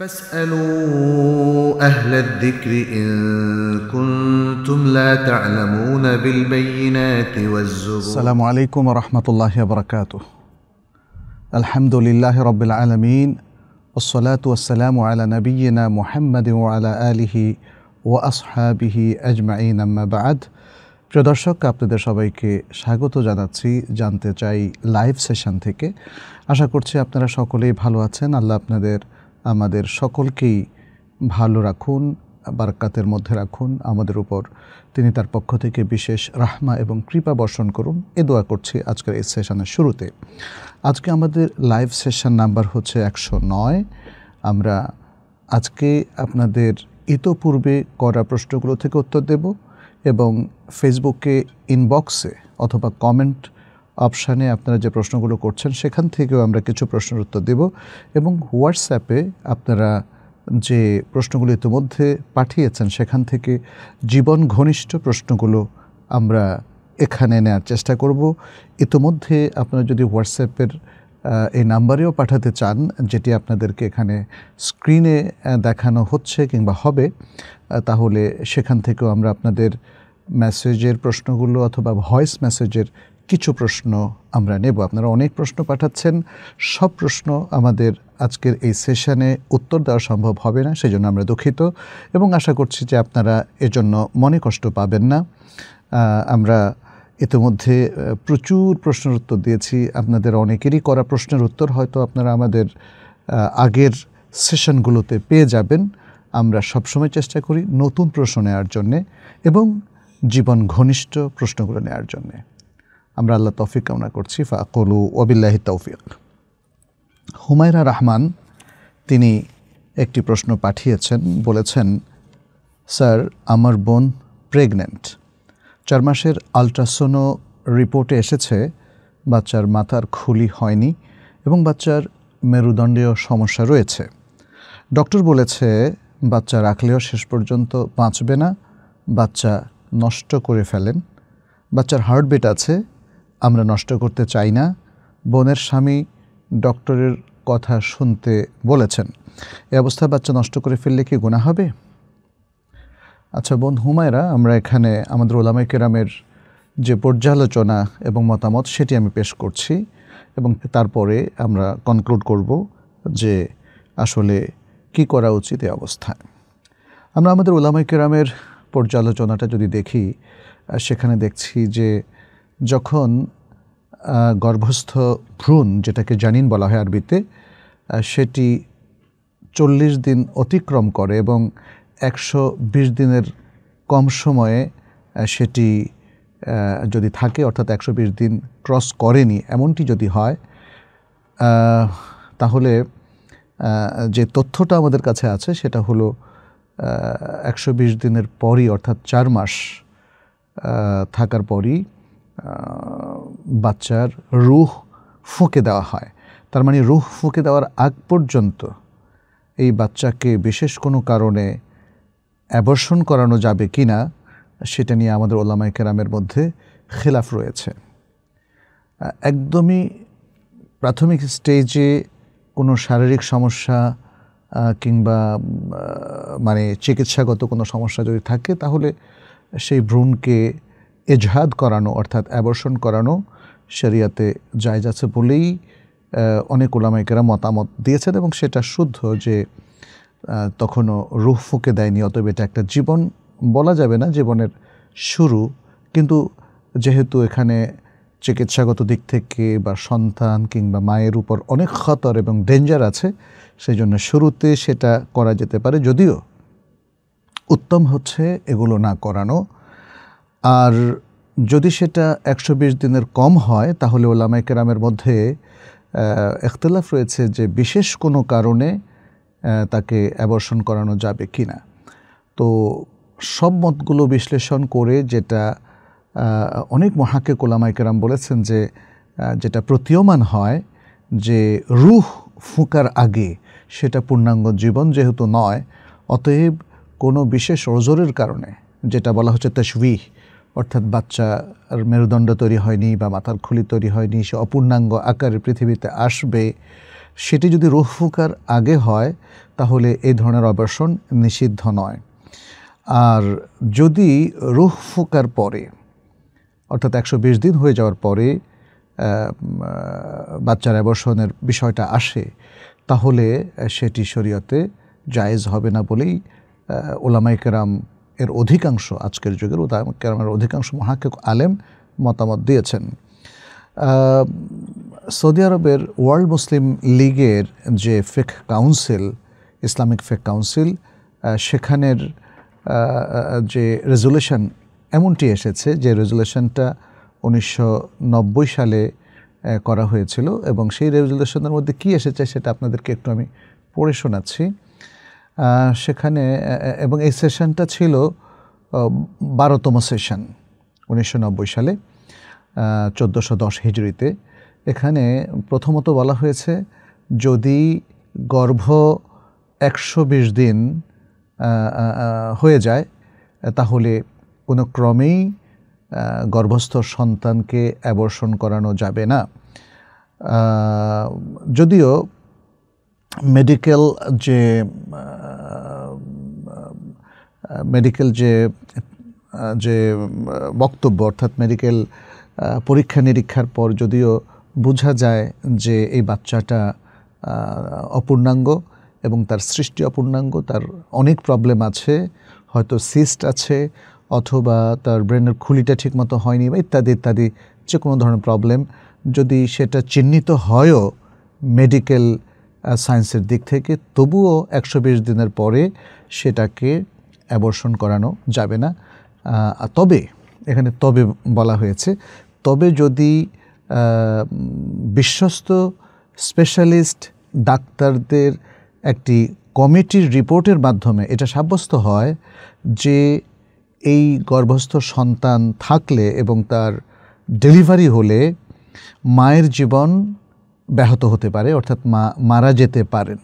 فاسألوا أهل الذكر إن كنتم لا تعلمون بالبينات والزبور السلام عليكم ورحمة الله وبركاته الحمد لله رب العالمين والصلاة والسلام على نبينا محمد وعلى آله وأصحابه أجمعين أما بعد প্রিয় দর্শক আপনাদের সবাইকে স্বাগত জানাচ্ছি জানতে চাই লাইভ সেশন থেকে আশা করছি আপনারা সকলেই ভালো আছেন আল্লাহ আপনাদের আমাদের সকলকেই ভালো রাখুন বারকাতের মধ্যে রাখুন আমাদের উপর তিনি তার পক্ষ থেকে বিশেষ রাহমা এবং কৃপা বর্ষণ করুন এ দোয়া করছি আজকের এই সেশনের শুরুতে আজকে আমাদের লাইভ সেশন নাম্বার হচ্ছে একশো নয় আমরা আজকে আপনাদের ইতোপূর্বে করা প্রশ্নগুলো থেকে উত্তর দেব এবং ফেসবুকে ইনবক্সে অথবা কমেন্ট অপশানে আপনারা যে প্রশ্নগুলো করছেন সেখান থেকেও আমরা কিছু প্রশ্নের উত্তর দেব এবং হোয়াটসঅ্যাপে আপনারা যে প্রশ্নগুলো ইতিমধ্যে পাঠিয়েছেন সেখান থেকে জীবন ঘনিষ্ঠ প্রশ্নগুলো আমরা এখানে নেওয়ার চেষ্টা করব ইতিমধ্যে আপনারা যদি হোয়াটসঅ্যাপের এই নাম্বারেও পাঠাতে চান যেটি আপনাদেরকে এখানে স্ক্রিনে দেখানো হচ্ছে কিংবা হবে তাহলে সেখান থেকেও আমরা আপনাদের মেসেজের প্রশ্নগুলো অথবা ভয়েস মেসেজের কিছু প্রশ্ন আমরা নেব আপনারা অনেক প্রশ্ন পাঠাচ্ছেন সব প্রশ্ন আমাদের আজকের এই সেশনে উত্তর দেওয়া সম্ভব হবে না সেজন্য আমরা দুঃখিত এবং আশা করছি যে আপনারা এজন্য মনে কষ্ট পাবেন না আমরা ইতিমধ্যে প্রচুর প্রশ্নের উত্তর দিয়েছি আপনাদের অনেকেরই করা প্রশ্নের উত্তর হয়তো আপনারা আমাদের আগের সেশনগুলোতে পেয়ে যাবেন আমরা সবসময় চেষ্টা করি নতুন প্রশ্ন নেওয়ার জন্যে এবং জীবন ঘনিষ্ঠ প্রশ্নগুলো নেওয়ার জন্যে আমরা আল্লাহ তৌফিক কামনা করছি ফাকলু ওবিল্লাহি তৌফিক হুমায়রা রহমান তিনি একটি প্রশ্ন পাঠিয়েছেন বলেছেন স্যার আমার বোন প্রেগনেন্ট চার মাসের আলট্রাসোনো রিপোর্টে এসেছে বাচ্চার মাথার খুলি হয়নি এবং বাচ্চার মেরুদণ্ডীয় সমস্যা রয়েছে ডক্টর বলেছে বাচ্চা রাখলেও শেষ পর্যন্ত বাঁচবে না বাচ্চা নষ্ট করে ফেলেন বাচ্চার হার্টবিট আছে আমরা নষ্ট করতে চাই না বোনের স্বামী ডক্টরের কথা শুনতে বলেছেন এ অবস্থায় বাচ্চা নষ্ট করে ফেললে কি গুণা হবে আচ্ছা বোন হুমায়রা আমরা এখানে আমাদের ওলামাই কেরামের যে পর্যালোচনা এবং মতামত সেটি আমি পেশ করছি এবং তারপরে আমরা কনক্লুড করব যে আসলে কি করা উচিত এ অবস্থায় আমরা আমাদের ওলামাই কেরামের পর্যালোচনাটা যদি দেখি সেখানে দেখছি যে যখন গর্ভস্থ ভ্রূণ যেটাকে জানিন বলা হয় আরবিতে সেটি চল্লিশ দিন অতিক্রম করে এবং একশো বিশ দিনের কম সময়ে সেটি যদি থাকে অর্থাৎ একশো বিশ দিন ক্রস করেনি এমনটি যদি হয় তাহলে যে তথ্যটা আমাদের কাছে আছে সেটা হলো একশো দিনের পরই অর্থাৎ চার মাস থাকার পরই বাচ্চার রুহ ফুঁকে দেওয়া হয় তার মানে রুহ ফুঁকে দেওয়ার আগ পর্যন্ত এই বাচ্চাকে বিশেষ কোনো কারণে অ্যাবর্ষণ করানো যাবে কি না সেটা নিয়ে আমাদের ওলামাই কেরামের মধ্যে খেলাফ রয়েছে একদমই প্রাথমিক স্টেজে কোনো শারীরিক সমস্যা কিংবা মানে চিকিৎসাগত কোনো সমস্যা যদি থাকে তাহলে সেই ভ্রূণকে এজহাদ করানো অর্থাৎ অ্যাবর্ষণ করানো শরিয়াতে যায় যাচ্ছে বলেই অনেক ওলামাইকেরা মতামত দিয়েছেন এবং সেটা শুদ্ধ যে তখনও রুহ ফুঁকে দেয়নি অতএব এটা একটা জীবন বলা যাবে না জীবনের শুরু কিন্তু যেহেতু এখানে চিকিৎসাগত দিক থেকে বা সন্তান কিংবা মায়ের উপর অনেক খতর এবং ডেঞ্জার আছে সেই জন্য শুরুতে সেটা করা যেতে পারে যদিও উত্তম হচ্ছে এগুলো না করানো আর যদি সেটা একশো দিনের কম হয় তাহলে ওলামায় কেরামের মধ্যে এখতলাফ রয়েছে যে বিশেষ কোনো কারণে তাকে অ্যাবর্ষণ করানো যাবে কি না তো সব মতগুলো বিশ্লেষণ করে যেটা অনেক মহাকে কোলামাই কেরাম বলেছেন যে যেটা প্রতীয়মান হয় যে রুহ ফুঁকার আগে সেটা পূর্ণাঙ্গ জীবন যেহেতু নয় অতএব কোনো বিশেষ ওজোরের কারণে যেটা বলা হচ্ছে তেশবিহ অর্থাৎ বাচ্চার মেরুদণ্ড তৈরি হয়নি বা মাথার খুলি তৈরি হয়নি সে অপূর্ণাঙ্গ আকারে পৃথিবীতে আসবে সেটি যদি রোহ ফুকার আগে হয় তাহলে এই ধরনের অবসন নিষিদ্ধ নয় আর যদি রোহ ফুকার পরে অর্থাৎ একশো দিন হয়ে যাওয়ার পরে বাচ্চার অবসনের বিষয়টা আসে তাহলে সেটি শরীয়তে জায়েজ হবে না বলেই ওলামাইকেরাম এর অধিকাংশ আজকের যুগের উদাহরণের অধিকাংশ মহাক্ষক আলেম মতামত দিয়েছেন সৌদি আরবের ওয়ার্ল্ড মুসলিম লীগের যে ফেক কাউন্সিল ইসলামিক ফেক কাউন্সিল সেখানের যে রেজুলেশন এমনটি এসেছে যে রেজুলেশনটা উনিশশো সালে করা হয়েছিল এবং সেই রেজুলেশনের মধ্যে কি এসেছে সেটা আপনাদেরকে একটু আমি পড়ে শোনাচ্ছি সেখানে এবং এই সেশনটা ছিল বারোতম সেশন উনিশশো সালে চোদ্দোশো দশ হিজড়িতে এখানে প্রথমত বলা হয়েছে যদি গর্ভ একশো বিশ দিন হয়ে যায় তাহলে কোনো ক্রমেই গর্ভস্থ সন্তানকে অ্যাবর্ষণ করানো যাবে না যদিও মেডিকেল যে মেডিকেল যে যে বক্তব্য অর্থাৎ মেডিকেল পরীক্ষা নিরীক্ষার পর যদিও বোঝা যায় যে এই বাচ্চাটা অপূর্ণাঙ্গ এবং তার সৃষ্টি অপূর্ণাঙ্গ তার অনেক প্রবলেম আছে হয়তো সিস্ট আছে অথবা তার ব্রেনের খুলিটা ঠিকমতো হয়নি বা ইত্যাদি ইত্যাদি যে কোনো ধরনের প্রবলেম যদি সেটা চিহ্নিত হয়ও মেডিকেল সায়েন্সের দিক থেকে তবুও একশো দিনের পরে সেটাকে অ্যাবর্শন করানো যাবে না তবে এখানে তবে বলা হয়েছে তবে যদি বিশ্বস্ত স্পেশালিস্ট ডাক্তারদের একটি কমিটির রিপোর্টের মাধ্যমে এটা সাব্যস্ত হয় যে এই গর্ভস্থ সন্তান থাকলে এবং তার ডেলিভারি হলে মায়ের জীবন ব্যাহত হতে পারে অর্থাৎ মা মারা যেতে পারেন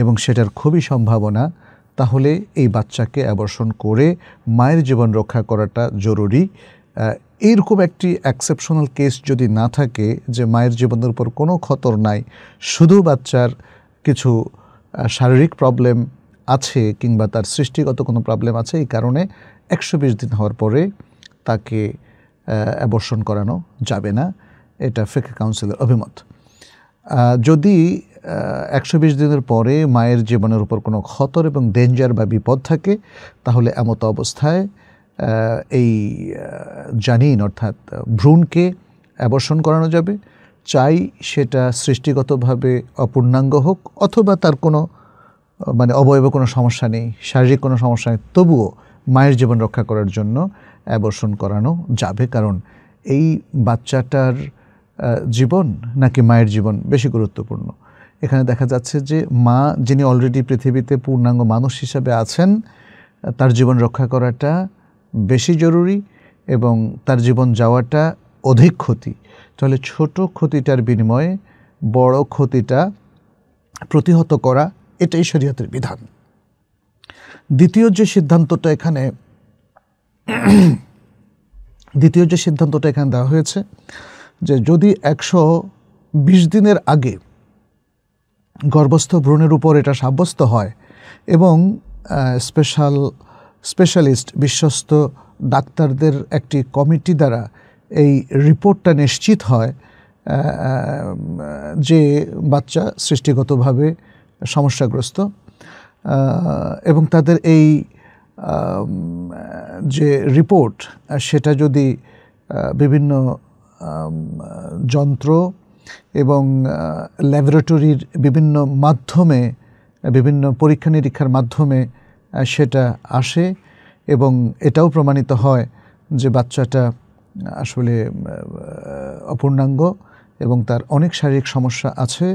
এবং সেটার খুবই সম্ভাবনা তাহলে এই বাচ্চাকে অ্যাবর্ষণ করে মায়ের জীবন রক্ষা করাটা জরুরি এইরকম একটি অ্যাকসেপশনাল কেস যদি না থাকে যে মায়ের জীবনের উপর কোনো খতর নাই শুধু বাচ্চার কিছু শারীরিক প্রবলেম আছে কিংবা তার সৃষ্টিগত কোনো প্রবলেম আছে এই কারণে একশো বিশ দিন হওয়ার পরে তাকে অ্যাবর্ষণ করানো যাবে না এটা ফেক কাউন্সিলের অভিমত যদি একশো বিশ দিনের পরে মায়ের জীবনের উপর কোনো খতর এবং ডেঞ্জার বা বিপদ থাকে তাহলে এমতো অবস্থায় এই জানিন অর্থাৎ ভ্রূণকে অ্যাবর্ষণ করানো যাবে চাই সেটা সৃষ্টিগতভাবে অপূর্ণাঙ্গ হোক অথবা তার কোনো মানে অবয়ব কোনো সমস্যা নেই শারীরিক কোনো সমস্যা নেই তবুও মায়ের জীবন রক্ষা করার জন্য অ্যাবর্ষণ করানো যাবে কারণ এই বাচ্চাটার জীবন নাকি মায়ের জীবন বেশি গুরুত্বপূর্ণ এখানে দেখা যাচ্ছে যে মা যিনি অলরেডি পৃথিবীতে পূর্ণাঙ্গ মানুষ হিসাবে আছেন তার জীবন রক্ষা করাটা বেশি জরুরি এবং তার জীবন যাওয়াটা অধিক ক্ষতি তাহলে ছোট ক্ষতিটার বিনিময়ে বড় ক্ষতিটা প্রতিহত করা এটাই শরীয়তের বিধান দ্বিতীয় যে সিদ্ধান্তটা এখানে দ্বিতীয় যে সিদ্ধান্তটা এখানে দেওয়া হয়েছে যে যদি একশো বিশ দিনের আগে গর্ভস্থ ভ্রূণের উপর এটা সাব্যস্ত হয় এবং স্পেশাল স্পেশালিস্ট বিশ্বস্ত ডাক্তারদের একটি কমিটি দ্বারা এই রিপোর্টটা নিশ্চিত হয় যে বাচ্চা সৃষ্টিগতভাবে সমস্যাগ্রস্ত এবং তাদের এই যে রিপোর্ট সেটা যদি বিভিন্ন যন্ত্র এবং ল্যাবরেটরির বিভিন্ন মাধ্যমে বিভিন্ন পরীক্ষা নিরীক্ষার মাধ্যমে সেটা আসে এবং এটাও প্রমাণিত হয় যে বাচ্চাটা আসলে অপূর্ণাঙ্গ এবং তার অনেক শারীরিক সমস্যা আছে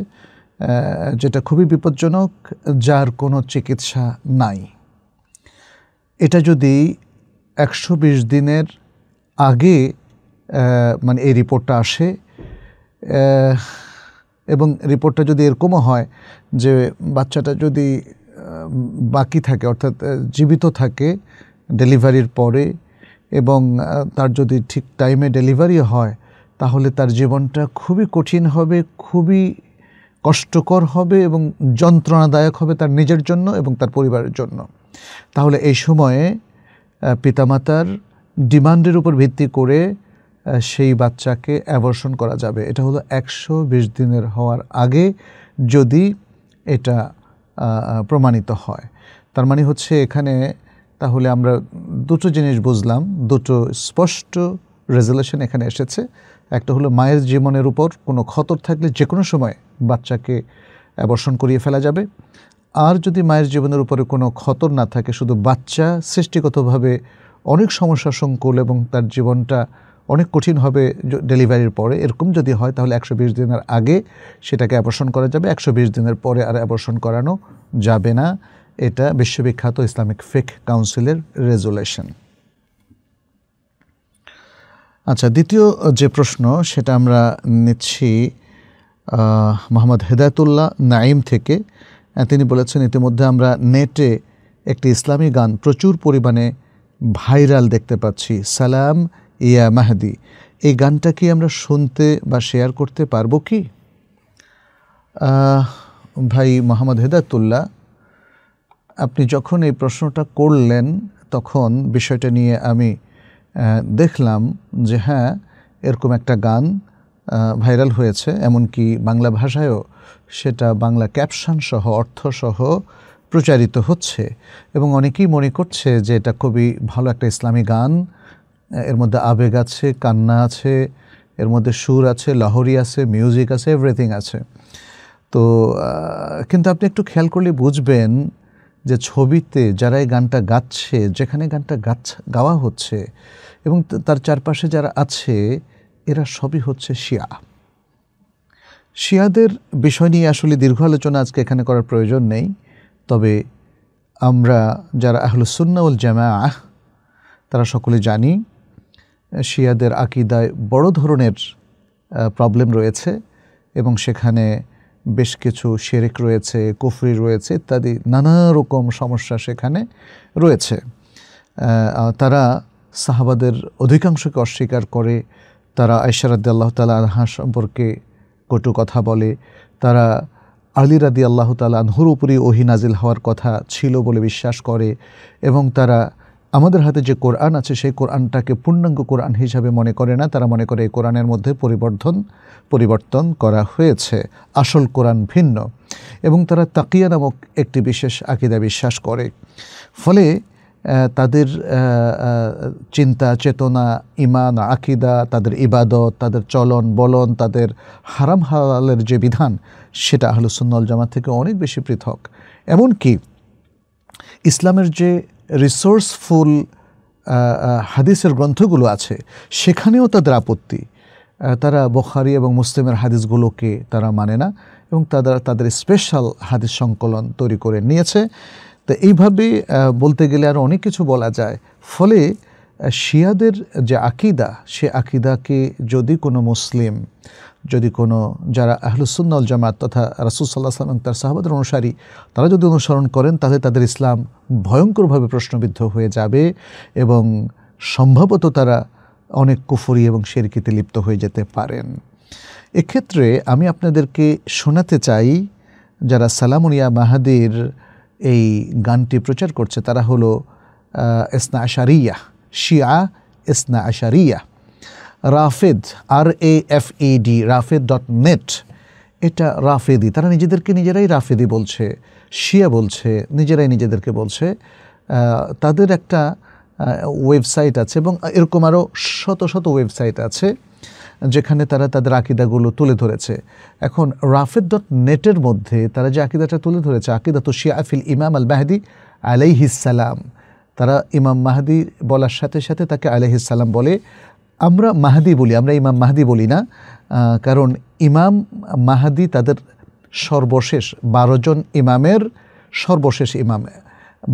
যেটা খুবই বিপজ্জনক যার কোনো চিকিৎসা নাই এটা যদি একশো দিনের আগে মানে এই রিপোর্টটা আসে এবং রিপোর্টটা যদি এরকমও হয় যে বাচ্চাটা যদি বাকি থাকে অর্থাৎ জীবিত থাকে ডেলিভারির পরে এবং তার যদি ঠিক টাইমে ডেলিভারি হয় তাহলে তার জীবনটা খুবই কঠিন হবে খুবই কষ্টকর হবে এবং যন্ত্রণাদায়ক হবে তার নিজের জন্য এবং তার পরিবারের জন্য তাহলে এই সময়ে পিতামাতার ডিমান্ডের উপর ভিত্তি করে সেই বাচ্চাকে অ্যাবর্শন করা যাবে এটা হলো একশো বিশ দিনের হওয়ার আগে যদি এটা প্রমাণিত হয় তার মানে হচ্ছে এখানে তাহলে আমরা দুটো জিনিস বুঝলাম দুটো স্পষ্ট রেজলেশন এখানে এসেছে একটা হলো মায়ের জীবনের উপর কোনো খতর থাকলে যে কোনো সময় বাচ্চাকে অ্যাবর্ষণ করিয়ে ফেলা যাবে আর যদি মায়ের জীবনের উপরে কোনো খতর না থাকে শুধু বাচ্চা সৃষ্টিগতভাবে অনেক সমস্যা সংকুল এবং তার জীবনটা অনেক কঠিন হবে ডেলিভারির পরে এরকম যদি হয় তাহলে একশো বিশ দিনের আগে সেটাকে অ্যাবর্ষণ করা যাবে একশো বিশ দিনের পরে আর অ্যাবর্ষণ করানো যাবে না এটা বিশ্ববিখ্যাত ইসলামিক ফেক কাউন্সিলের রেজুলেশন আচ্ছা দ্বিতীয় যে প্রশ্ন সেটা আমরা নিচ্ছি মোহাম্মদ হেদায়তুল্লাহ নাইম থেকে তিনি বলেছেন ইতিমধ্যে আমরা নেটে একটি ইসলামী গান প্রচুর পরিমাণে ভাইরাল দেখতে পাচ্ছি সালাম ইয়া মাহাদি এই গানটা কি আমরা শুনতে বা শেয়ার করতে পারবো কি ভাই মোহাম্মদ হেদাতুল্লাহ আপনি যখন এই প্রশ্নটা করলেন তখন বিষয়টা নিয়ে আমি দেখলাম যে হ্যাঁ এরকম একটা গান ভাইরাল হয়েছে এমনকি বাংলা ভাষায়ও সেটা বাংলা ক্যাপশন সহ অর্থসহ প্রচারিত হচ্ছে এবং অনেকেই মনে করছে যে এটা খুবই ভালো একটা ইসলামী গান এর মধ্যে আবেগ আছে কান্না আছে এর মধ্যে সুর আছে লাহরি আছে মিউজিক আছে এভরিথিং আছে তো কিন্তু আপনি একটু খেয়াল করলে বুঝবেন যে ছবিতে যারা এই গানটা গাচ্ছে যেখানে গানটা গাছ গাওয়া হচ্ছে এবং তার চারপাশে যারা আছে এরা সবই হচ্ছে শিয়া শিয়াদের বিষয় নিয়ে আসলে দীর্ঘ আলোচনা আজকে এখানে করার প্রয়োজন নেই তবে আমরা যারা আহলুসুন্নাউল জামা তারা সকলে জানি শিয়াদের আকিদায় বড় ধরনের প্রবলেম রয়েছে এবং সেখানে বেশ কিছু শেরেক রয়েছে কুফরি রয়েছে ইত্যাদি নানা রকম সমস্যা সেখানে রয়েছে তারা সাহাবাদের অধিকাংশকে অস্বীকার করে তারা আয়সারাদ্দি আল্লাহ তালা আনহা সম্পর্কে কটু কথা বলে তারা আলী রাদি আল্লাহ তালা আনহুর উপরই ওহিনাজিল নাজিল হওয়ার কথা ছিল বলে বিশ্বাস করে এবং তারা আমাদের হাতে যে কোরআন আছে সেই কোরআনটাকে পূর্ণাঙ্গ কোরআন হিসাবে মনে করে না তারা মনে করে এই কোরআনের মধ্যে পরিবর্ধন পরিবর্তন করা হয়েছে আসল কোরআন ভিন্ন এবং তারা তাকিয়া নামক একটি বিশেষ আকিদা বিশ্বাস করে ফলে তাদের চিন্তা চেতনা ইমান আকিদা তাদের ইবাদত তাদের চলন বলন তাদের হারাম হালালের যে বিধান সেটা আহলুসুন্নল জামাত থেকে অনেক বেশি পৃথক এমনকি ইসলামের যে রিসোর্সফুল uh, uh, হাদিসের গ্রন্থগুলো আছে সেখানেও তাদের আপত্তি তারা বখারি এবং মুসলিমের হাদিসগুলোকে তারা মানে না এবং তারা তাদের স্পেশাল হাদিস সংকলন তৈরি করে নিয়েছে তো এইভাবে বলতে গেলে আর অনেক কিছু বলা যায় ফলে শিয়াদের যে আকিদা সে আকিদাকে যদি কোনো মুসলিম যদি কোনো যারা আহলুসুন্নল জামাত তথা রাসুল সাল্লাহ সাল্লাম তার সাহাবাদের অনুসারী তারা যদি অনুসরণ করেন তাহলে তাদের ইসলাম ভয়ঙ্করভাবে প্রশ্নবিদ্ধ হয়ে যাবে এবং সম্ভবত তারা অনেক কুফরি এবং শেরকিতে লিপ্ত হয়ে যেতে পারেন এক্ষেত্রে আমি আপনাদেরকে শোনাতে চাই যারা সালামুনিয়া মাহাদির এই গানটি প্রচার করছে তারা হলো এসনা আশারিয়া শিয়া এসনা আশারিয়া রাফেদ আর এ এফ ই ডি রাফেদ ডট নেট এটা রাফেদি তারা নিজেদেরকে নিজেরাই রাফেদি বলছে শিয়া বলছে নিজেরাই নিজেদেরকে বলছে তাদের একটা ওয়েবসাইট আছে এবং এরকম আরও শত শত ওয়েবসাইট আছে যেখানে তারা তাদের আকিদাগুলো তুলে ধরেছে এখন রাফেদ ডট নেটের মধ্যে তারা যে আকিদাটা তুলে ধরেছে আকিদা তো শিয়া আফিল ইমাম আল মাহাদি আলাইহিসালাম তারা ইমাম মাহাদি বলার সাথে সাথে তাকে আলাইহিসালাম বলে আমরা মাহাদি বলি আমরা ইমাম মাহাদি বলি না কারণ ইমাম মাহাদি তাদের সর্বশেষ বারোজন ইমামের সর্বশেষ ইমামে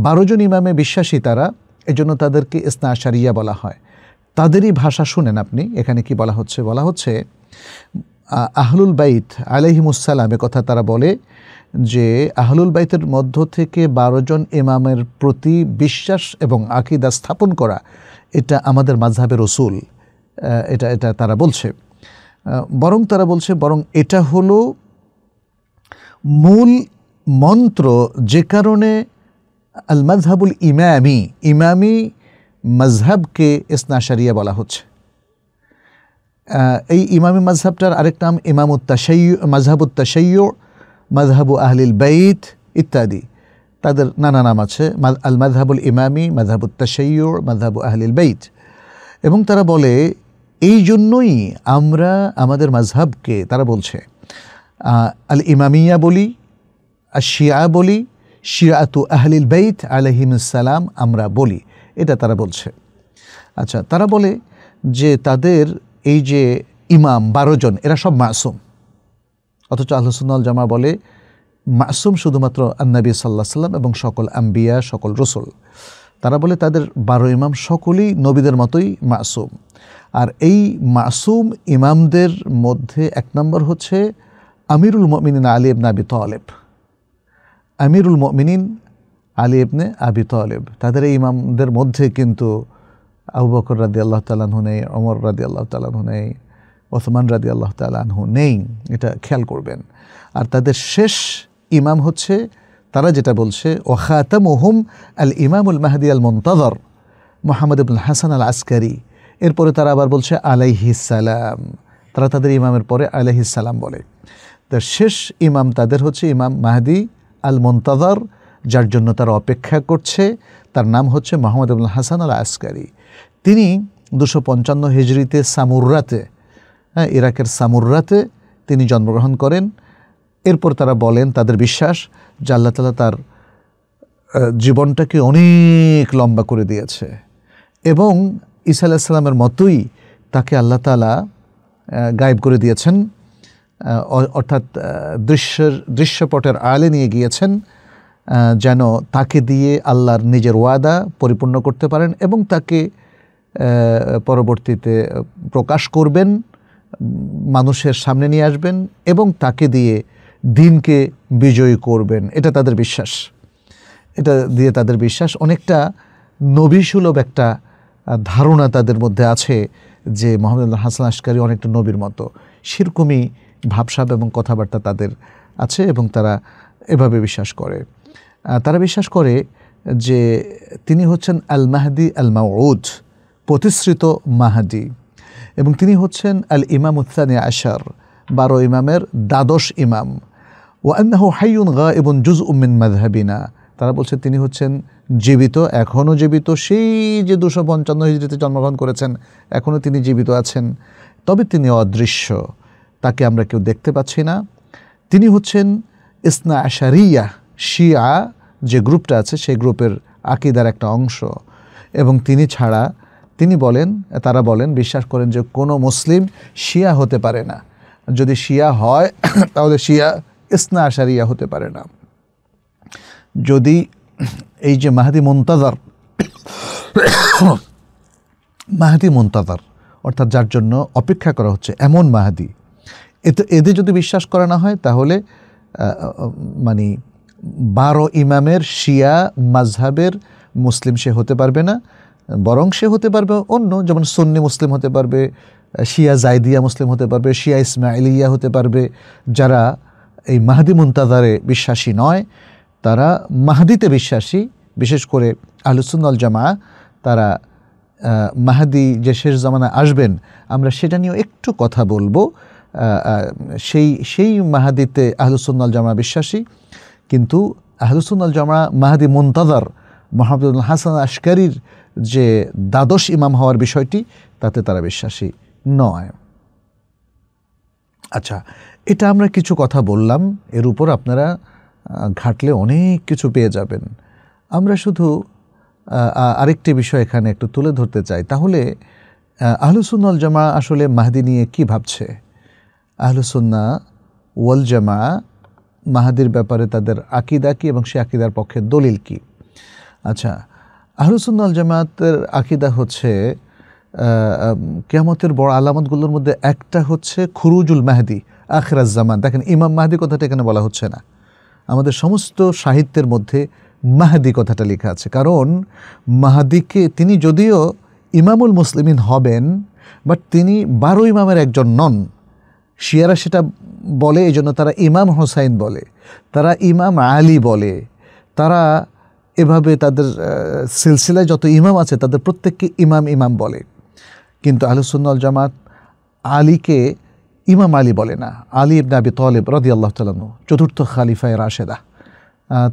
বারোজন ইমামে বিশ্বাসী তারা এজন্য তাদেরকে ইসনা সারিয়া বলা হয় তাদেরই ভাষা শুনেন আপনি এখানে কি বলা হচ্ছে বলা হচ্ছে আহলুল বাইত আলহিমুসালামে কথা তারা বলে যে আহলুল বাইতের মধ্য থেকে বারোজন ইমামের প্রতি বিশ্বাস এবং আকিদা স্থাপন করা এটা আমাদের মাঝহাবের রসুল এটা এটা তারা বলছে বরং তারা বলছে বরং এটা হলো মূল মন্ত্র যে কারণে আল মাজহাবুল ইমামি ইমামি মজহাবকে ইসনাশারিয়া বলা হচ্ছে এই ইমামি মজহাবটার আরেক নাম ইমামুত্তাশাই মজহাবুত্তাশাইয় মজহাবু আহলিল বাইত ইত্যাদি তাদের নানা নাম আছে আল মাধাবুল ইমামি মাধাবুত্তাশাইয় মজহাবু আহলিল বাইত এবং তারা বলে এই জন্যই আমরা আমাদের মাঝহাবকে তারা বলছে আল ইমামিয়া বলি আর শিয়া বলি শিয়াতু আহলিল বেইত সালাম আমরা বলি এটা তারা বলছে আচ্ছা তারা বলে যে তাদের এই যে ইমাম বারো জন এরা সব মাসুম অথচ আল্লাহসুল্লাল জামা বলে মাসুম শুধুমাত্র আন্নাবি সাল্লাহ সাল্লাম এবং সকল আম্বিয়া সকল রসুল তারা বলে তাদের বারো ইমাম সকলেই নবীদের মতোই মাসুম আর এই মাসুম ইমামদের মধ্যে এক নম্বর হচ্ছে আমিরুল মমিনিন আলি এবনে আবি তলেব আমিরুল মমিনিন আলি এবনে আবি তলেব তাদের এই ইমামদের মধ্যে কিন্তু আবু বকর রাদি আল্লাহ তালাহু নেই অমর রাদি আল্লাহ তালাহু নেই ওসমান রাদি আল্লাহ তালাহু নেই এটা খেয়াল করবেন আর তাদের শেষ ইমাম হচ্ছে তারা যেটা বলছে ওখাতাম ওহুম আল ইমামুল মাহাদি আল মন্তর মোহাম্মদ আবুল হাসান আল আসকারি এরপরে তারা আবার বলছে আলাইহিসালাম তারা তাদের ইমামের পরে আলাইহিসালাম বলে তার শেষ ইমাম তাদের হচ্ছে ইমাম মাহাদি আল মোন্তাদার যার জন্য তারা অপেক্ষা করছে তার নাম হচ্ছে মোহাম্মদ আবুল হাসান আল আসকারি তিনি দুশো পঞ্চান্ন হিজড়িতে সামুররাতে হ্যাঁ ইরাকের সামুররাতে তিনি জন্মগ্রহণ করেন এরপর তারা বলেন তাদের বিশ্বাস যে আল্লাহ তালা তার জীবনটাকে অনেক লম্বা করে দিয়েছে এবং ঈসা আলাহিসাল্লামের মতোই তাকে আল্লাহ তালা গায়েব করে দিয়েছেন অর্থাৎ দৃশ্যের দৃশ্যপটের আলে নিয়ে গিয়েছেন যেন তাকে দিয়ে আল্লাহর নিজের ওয়াদা পরিপূর্ণ করতে পারেন এবং তাকে পরবর্তীতে প্রকাশ করবেন মানুষের সামনে নিয়ে আসবেন এবং তাকে দিয়ে দিনকে বিজয়ী করবেন এটা তাদের বিশ্বাস এটা দিয়ে তাদের বিশ্বাস অনেকটা নবীসুলভ একটা ধারণা তাদের মধ্যে আছে যে মোহাম্মদ হাসান আসকারি অনেকটা নবীর মতো সেরকমই ভাবসাব এবং কথাবার্তা তাদের আছে এবং তারা এভাবে বিশ্বাস করে তারা বিশ্বাস করে যে তিনি হচ্ছেন আল মাহাদি আল মাউদ প্রতিশ্রিত মাহাদি এবং তিনি হচ্ছেন আল ইমাম উত্থানি আশার বারো ইমামের দ্বাদশ ইমাম আন্না হাইউন গা এবং জুজ উম্মিন মাদহাবিনা তারা বলছে তিনি হচ্ছেন জীবিত এখনও জীবিত সেই যে দুশো পঞ্চান্ন হিজড়িতে জন্মগ্রহণ করেছেন এখনও তিনি জীবিত আছেন তবে তিনি অদৃশ্য তাকে আমরা কেউ দেখতে পাচ্ছি না তিনি হচ্ছেন ইসনা আশারিয়া শিয়া যে গ্রুপটা আছে সেই গ্রুপের আকিদার একটা অংশ এবং তিনি ছাড়া তিনি বলেন তারা বলেন বিশ্বাস করেন যে কোনো মুসলিম শিয়া হতে পারে না যদি শিয়া হয় তাহলে শিয়া ইসনা আশারিয়া হতে পারে না যদি এই যে মাহাদি মন্তাজার মাহাদি মন্তাজার অর্থাৎ যার জন্য অপেক্ষা করা হচ্ছে এমন মাহাদি এতে এদের যদি বিশ্বাস করা না হয় তাহলে মানে বারো ইমামের শিয়া মাঝহাবের মুসলিম সে হতে পারবে না বরং সে হতে পারবে অন্য যেমন সুন্নি মুসলিম হতে পারবে শিয়া জায়দিয়া মুসলিম হতে পারবে শিয়া ইসমাইলিয়া হতে পারবে যারা এই মাহাদি মন্তাজারে বিশ্বাসী নয় তারা মাহাদিতে বিশ্বাসী বিশেষ করে আলুসুন্দল জামা তারা মাহাদি যে শেষ জামানা আসবেন আমরা সেটা নিয়েও একটু কথা বলবো সেই সেই মাহাদিতে আহলুসুন্দল জামা বিশ্বাসী কিন্তু আহলুসুন্দল জামা মাহাদি মন্তাদার মোহাম্মদুল হাসান আশকারির যে দ্বাদশ ইমাম হওয়ার বিষয়টি তাতে তারা বিশ্বাসী নয় আচ্ছা এটা আমরা কিছু কথা বললাম এর উপর আপনারা ঘাটলে অনেক কিছু পেয়ে যাবেন আমরা শুধু আরেকটি বিষয় এখানে একটু তুলে ধরতে চাই তাহলে আহলুসুন্নল জামা আসলে মাহাদি নিয়ে কি ভাবছে আহলুসুন্না ওয়াল জামা মাহাদির ব্যাপারে তাদের আকিদা কি এবং সে আকিদার পক্ষে দলিল কি আচ্ছা আহলুসুন্নল জামাতের আকিদা হচ্ছে কেয়ামতের বড় আলামতগুলোর মধ্যে একটা হচ্ছে খুরুজুল মাহাদি আখরাজ জামান দেখেন ইমাম মাহাদি কথাটা এখানে বলা হচ্ছে না আমাদের সমস্ত সাহিত্যের মধ্যে মাহাদি কথাটা লেখা আছে কারণ মাহাদিকে তিনি যদিও ইমামুল মুসলিমিন হবেন বাট তিনি বারো ইমামের একজন নন শিয়ারা সেটা বলে এই জন্য তারা ইমাম হোসাইন বলে তারা ইমাম আলী বলে তারা এভাবে তাদের সিলসিলায় যত ইমাম আছে তাদের প্রত্যেককে ইমাম ইমাম বলে কিন্তু আলুসুন্নল জামাত আলীকে ইমাম আলী বলে না আলী ইবনা আবি তলেব রদি আল্লাহ তালানু চতুর্থ খালিফায় রাশেদা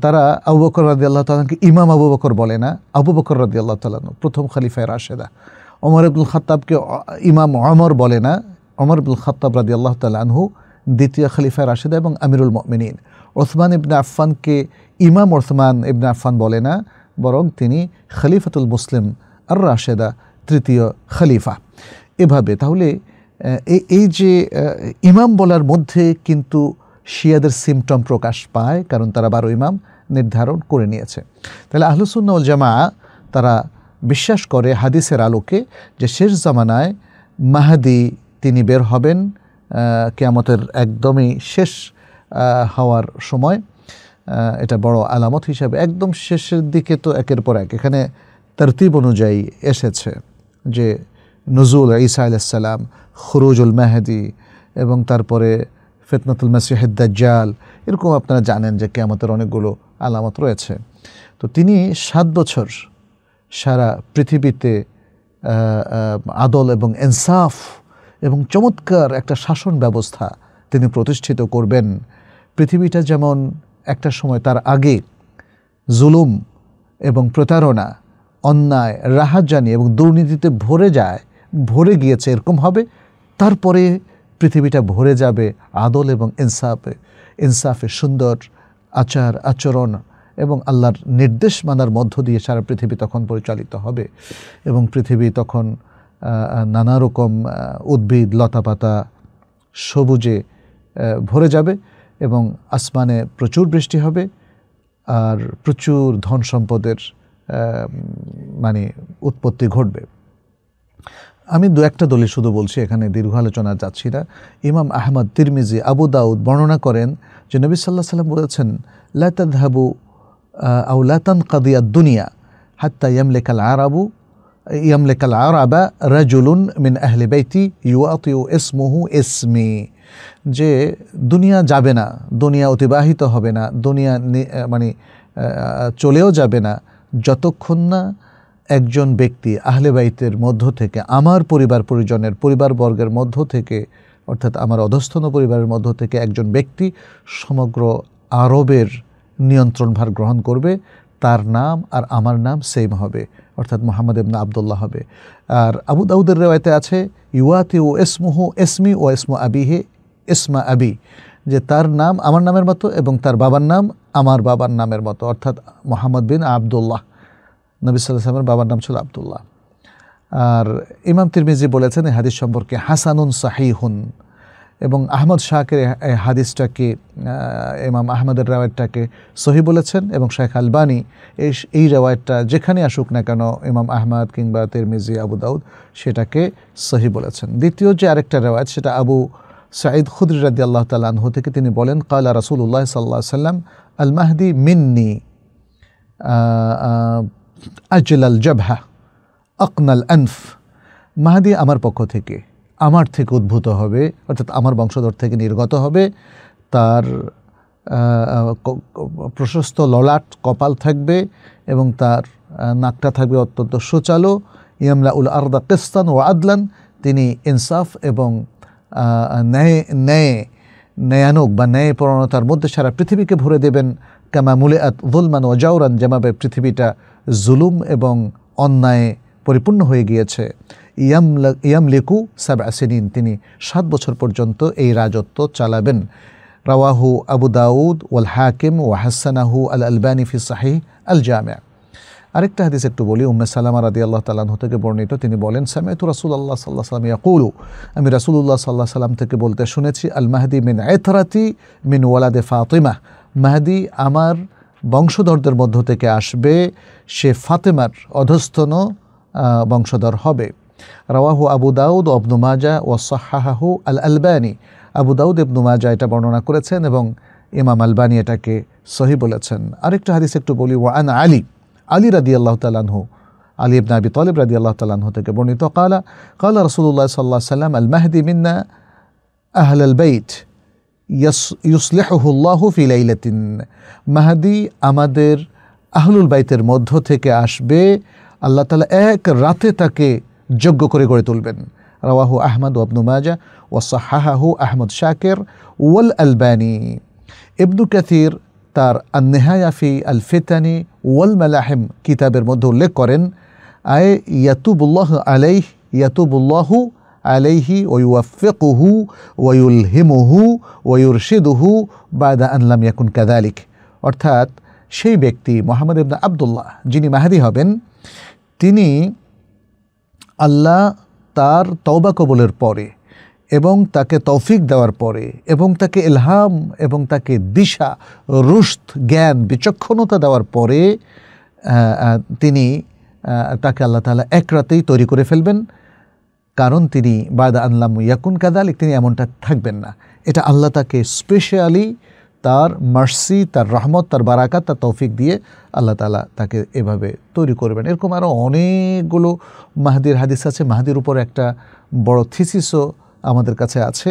তারা আবু বকর রদি আল্লাহ তালাকে ইমাম আবু বকর বলে না আবু বকর রদি আল্লাহ তালানু প্রথম খালিফায় রাশেদা অমর আব্দুল খাত্তাবকে ইমাম অমর বলে না অমর আব্দুল খাত্তাব রাদি আল্লাহ তালানহু দ্বিতীয় খালিফায় রাশেদা এবং আমিরুল মমিনিন ওসমান ইবনা আফফানকে ইমাম ওসমান ইবনা আফফান বলে না বরং তিনি খলিফাতুল মুসলিম আর রাশেদা তৃতীয় খলিফা এভাবে তাহলে এই যে ইমাম বলার মধ্যে কিন্তু শিয়াদের সিমটম প্রকাশ পায় কারণ তারা বারো ইমাম নির্ধারণ করে নিয়েছে তাহলে ও জামা তারা বিশ্বাস করে হাদিসের আলোকে যে শেষ জামানায় মাহাদি তিনি বের হবেন কেয়ামতের একদমই শেষ হওয়ার সময় এটা বড় আলামত হিসাবে একদম শেষের দিকে তো একের পর এক এখানে তরতিব অনুযায়ী এসেছে যে নজুল ঈসা আলাইসালাম খরুজুল মেহেদি এবং তারপরে ফেতনাতুল মাসিহেদ্দাজ্জাল এরকম আপনারা জানেন যে কেমতের অনেকগুলো আলামত রয়েছে তো তিনি সাত বছর সারা পৃথিবীতে আদল এবং ইনসাফ এবং চমৎকার একটা শাসন ব্যবস্থা তিনি প্রতিষ্ঠিত করবেন পৃথিবীটা যেমন একটা সময় তার আগে জুলুম এবং প্রতারণা অন্যায় রাহাজানি এবং দুর্নীতিতে ভরে যায় ভরে গিয়েছে এরকম হবে তারপরে পৃথিবীটা ভরে যাবে আদল এবং ইনসাফে ইনসাফে সুন্দর আচার আচরণ এবং আল্লাহর নির্দেশ মানার মধ্য দিয়ে সারা পৃথিবী তখন পরিচালিত হবে এবং পৃথিবী তখন নানা রকম উদ্ভিদ লতাপাতা সবুজে ভরে যাবে এবং আসমানে প্রচুর বৃষ্টি হবে আর প্রচুর ধন সম্পদের মানে উৎপত্তি ঘটবে আমি দু একটা দলিল শুধু বলছি এখানে দীর্ঘ আলোচনা যাচ্ছি না ইমাম আহমদ তিরমিজি আবু দাউদ বর্ণনা করেন যে নবী সাল্লাহ সাল্লাম বলেছেন লাতাদ হাবু আউ লতান কাদিয়া দুনিয়া হাত্তা ইয়ামলেকাল আবু ইয়ামলেকাল আবা রাজুলুন মিন আহলে বাইতি ইউ ইসমুহু এসমি যে দুনিয়া যাবে না দুনিয়া অতিবাহিত হবে না দুনিয়া মানে চলেও যাবে না যতক্ষণ না একজন ব্যক্তি আহলে বাইতের মধ্য থেকে আমার পরিবার পরিজনের পরিবারবর্গের মধ্য থেকে অর্থাৎ আমার অধস্থন পরিবারের মধ্য থেকে একজন ব্যক্তি সমগ্র আরবের নিয়ন্ত্রণভার গ্রহণ করবে তার নাম আর আমার নাম সেম হবে অর্থাৎ মোহাম্মদ এমনা আবদুল্লাহ হবে আর আবু দাউদের রেওয়ায়তে আছে ইউয়াতি ও এসমুহু এসমি ও এসমু আবিহে এসমা আবি যে তার নাম আমার নামের মতো এবং তার বাবার নাম আমার বাবার নামের মতো অর্থাৎ মোহাম্মদ বিন আবদুল্লাহ নবী সাল্লামের বাবার নাম ছিল আবদুল্লাহ আর ইমাম তিরমিজি বলেছেন এই হাদিস সম্পর্কে হাসানুন সাহিহুন এবং আহমদ শাহকের হাদিসটাকে ইমাম আহমদের রেওয়ায়তটাকে সহি বলেছেন এবং শেখ আলবানি এই এই রেওয়ায়তটা যেখানে আসুক না কেন ইমাম আহমদ কিংবা তিরমিজি আবু দাউদ সেটাকে সহি বলেছেন দ্বিতীয় যে আরেকটা রেওয়ায়ত সেটা আবু সাঈদ খুদ্রি রাদি আল্লাহ তালাহ থেকে তিনি বলেন কালা রাসুল্লাহ সাল্লাহ সাল্লাম আল মাহদি মিন্নি আল জবহা আকনাল আনফ মাহাদি আমার পক্ষ থেকে আমার থেকে উদ্ভূত হবে অর্থাৎ আমার বংশধর থেকে নির্গত হবে তার প্রশস্ত ললাট কপাল থাকবে এবং তার নাকটা থাকবে অত্যন্ত সুচালো ইয়ামলা উল আর্দা কিস্তান ও আদলান তিনি ইনসাফ এবং ন্যায় ন্যায় ন্যায়ানুক বা ন্যায় প্রণতার মধ্যে সারা পৃথিবীকে ভরে দেবেন কেমা মুলে আত ভুলমান ও জাউরান যেভাবে পৃথিবীটা জুলুম এবং অন্যায় পরিপূর্ণ হয়ে গিয়েছে ইয়াম লেকু সাব আসিনিন তিনি সাত বছর পর্যন্ত এই রাজত্ব চালাবেন রাওয়াহু আবু দাউদ ওয়াল হাকিম ও হাসানাহু আল আলবানি ফি সাহি আল জামা আরেকটা হাদিস একটু বলি উম্মে সালামা রাদি আল্লাহ তালাহ থেকে বর্ণিত তিনি বলেন সামেতু রাসুল্লাহ সাল্লাহ সাল্লাম ইয়াকুলু আমি রাসুলুল্লাহ সাল্লাহ সাল্লাম থেকে বলতে শুনেছি আল মাহাদি মিন এথরাতি মিন ওয়ালাদে ফাতিমা মাহাদি আমার বংশধরদের মধ্য থেকে আসবে সে ফাতেমার অধস্তন বংশধর হবে রাওয়াহু আবু দাউদ অবনু মাজা ও সাহাহু আল আলবানী আবু দাউদ ইবনু মাজা এটা বর্ণনা করেছেন এবং ইমাম আলবানী এটাকে সহি বলেছেন আরেকটা হাদিস একটু বলি ওয়ান আলী আলী রাদি আল্লাহ তালানহু আলী ইবনা আবি তলিব রাদি আল্লাহ তালানহু থেকে বর্ণিত কালা কালা রসুল্লাহ সাল্লাহ সাল্লাম আল মাহদি মিন্না আহল আল বাইট ইউসলেহুল্লাহ ফিলাইলাতিন মাহাদি আমাদের আহলুল বাইতের মধ্য থেকে আসবে আল্লাহ তালা এক রাতে তাকে যোগ্য করে গড়ে তুলবেন রাওয়াহু আহমদ ওয়াবনু মাজা ওয়াসাহাহু আহমদ শাকের ওয়াল আলবানি ইবনু কাথির তার আন্নেহায়াফি আল ফেতানি ওয়াল মালাহিম কিতাবের মধ্যে উল্লেখ করেন আয়ে ইয়াতুবুল্লাহ আলাইহ ইয়াতুবুল্লাহু আলাইহি ওয়ুয়াফিকুহু ওয়ুল হিমুহু ওয়ুর শিদুহু বাদা আনলাম ইয়াকুন কাদালিক অর্থাৎ সেই ব্যক্তি মোহাম্মদ ইবনা আবদুল্লাহ যিনি মাহাদি হবেন তিনি আল্লাহ তার তওবা কবলের পরে এবং তাকে তৌফিক দেওয়ার পরে এবং তাকে এলহাম এবং তাকে দিশা রুস্ত জ্ঞান বিচক্ষণতা দেওয়ার পরে তিনি তাকে আল্লাহ তালা এক রাতেই তৈরি করে ফেলবেন কারণ তিনি বায়দা আনলাম ইয়াকুন কাদালিক তিনি এমনটা থাকবেন না এটা আল্লাহ তাকে স্পেশালি তার মার্সি তার রহমত তার বারাকাত তার তৌফিক দিয়ে আল্লাহ তালা তাকে এভাবে তৈরি করবেন এরকম আরও অনেকগুলো মাহাদির হাদিস আছে মাহাদির উপর একটা বড় থিসিসও আমাদের কাছে আছে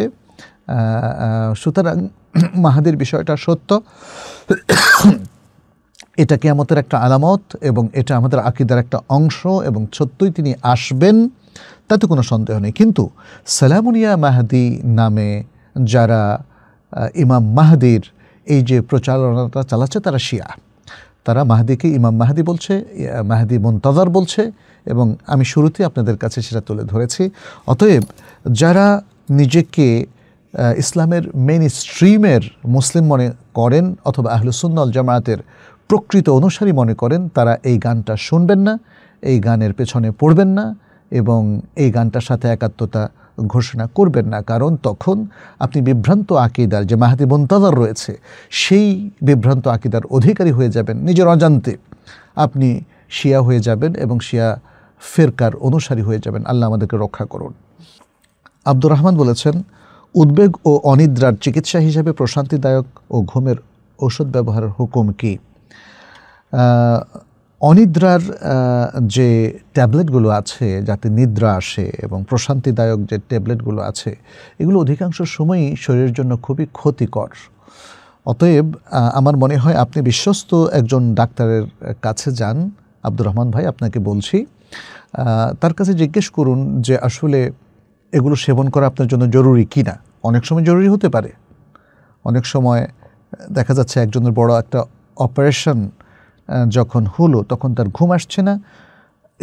সুতরাং মাহাদির বিষয়টা সত্য এটা কেয়ামতের একটা আলামত এবং এটা আমাদের আকিদার একটা অংশ এবং সত্যই তিনি আসবেন তাতে কোনো সন্দেহ নেই কিন্তু সালামুনিয়া মাহাদি নামে যারা ইমাম মাহাদির এই যে প্রচারণাটা চালাচ্ছে তারা শিয়া তারা মাহাদিকে ইমাম মাহাদি বলছে মাহাদি মন্তাজার বলছে এবং আমি শুরুতে আপনাদের কাছে সেটা তুলে ধরেছি অতএব যারা নিজেকে ইসলামের মেন স্ট্রিমের মুসলিম মনে করেন অথবা আহলুসুন্নল জামায়াতের প্রকৃত অনুসারী মনে করেন তারা এই গানটা শুনবেন না এই গানের পেছনে পড়বেন না এবং এই গানটার সাথে একাত্মতা ঘোষণা করবেন না কারণ তখন আপনি বিভ্রান্ত আকিদার যে মাহাতি বন্তাদার রয়েছে সেই বিভ্রান্ত আকিদার অধিকারী হয়ে যাবেন নিজের অজান্তে আপনি শিয়া হয়ে যাবেন এবং শিয়া ফেরকার অনুসারী হয়ে যাবেন আল্লাহ আমাদেরকে রক্ষা করুন আব্দুর রহমান বলেছেন উদ্বেগ ও অনিদ্রার চিকিৎসা হিসাবে প্রশান্তিদায়ক ও ঘুমের ওষুধ ব্যবহারের হুকুম কী অনিদ্রার যে ট্যাবলেটগুলো আছে যাতে নিদ্রা আসে এবং প্রশান্তিদায়ক যে ট্যাবলেটগুলো আছে এগুলো অধিকাংশ সময়ই শরীরের জন্য খুবই ক্ষতিকর অতএব আমার মনে হয় আপনি বিশ্বস্ত একজন ডাক্তারের কাছে যান আব্দুর রহমান ভাই আপনাকে বলছি তার কাছে জিজ্ঞেস করুন যে আসলে এগুলো সেবন করা আপনার জন্য জরুরি কি না অনেক সময় জরুরি হতে পারে অনেক সময় দেখা যাচ্ছে একজনের বড় একটা অপারেশন যখন হলো তখন তার ঘুম আসছে না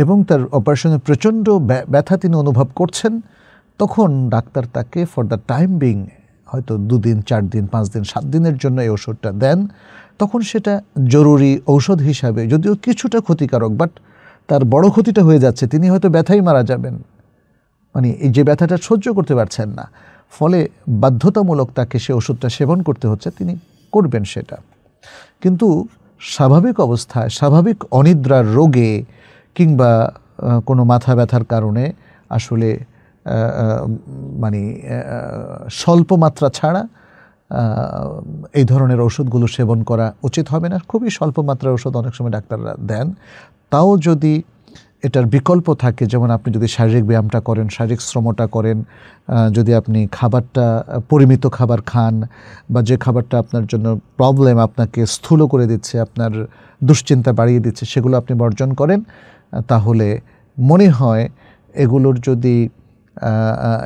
এবং তার অপারেশনে প্রচণ্ড ব্যথা তিনি অনুভব করছেন তখন ডাক্তার তাকে ফর দ্য টাইম বিং হয়তো দুদিন চার দিন পাঁচ দিন সাত দিনের জন্য এই ওষুধটা দেন তখন সেটা জরুরি ঔষধ হিসাবে যদিও কিছুটা ক্ষতিকারক বাট তার বড় ক্ষতিটা হয়ে যাচ্ছে তিনি হয়তো ব্যথাই মারা যাবেন মানে এই যে ব্যথাটা সহ্য করতে পারছেন না ফলে বাধ্যতামূলক তাকে সে ওষুধটা সেবন করতে হচ্ছে তিনি করবেন সেটা কিন্তু স্বাভাবিক অবস্থায় স্বাভাবিক অনিদ্রার রোগে কিংবা কোনো মাথা ব্যথার কারণে আসলে মানে স্বল্প মাত্রা ছাড়া এই ধরনের ওষুধগুলো সেবন করা উচিত হবে না খুবই স্বল্প মাত্রার ওষুধ অনেক সময় ডাক্তাররা দেন তাও যদি এটার বিকল্প থাকে যেমন আপনি যদি শারীরিক ব্যায়ামটা করেন শারীরিক শ্রমটা করেন যদি আপনি খাবারটা পরিমিত খাবার খান বা যে খাবারটা আপনার জন্য প্রবলেম আপনাকে স্থূল করে দিচ্ছে আপনার দুশ্চিন্তা বাড়িয়ে দিচ্ছে সেগুলো আপনি বর্জন করেন তাহলে মনে হয় এগুলোর যদি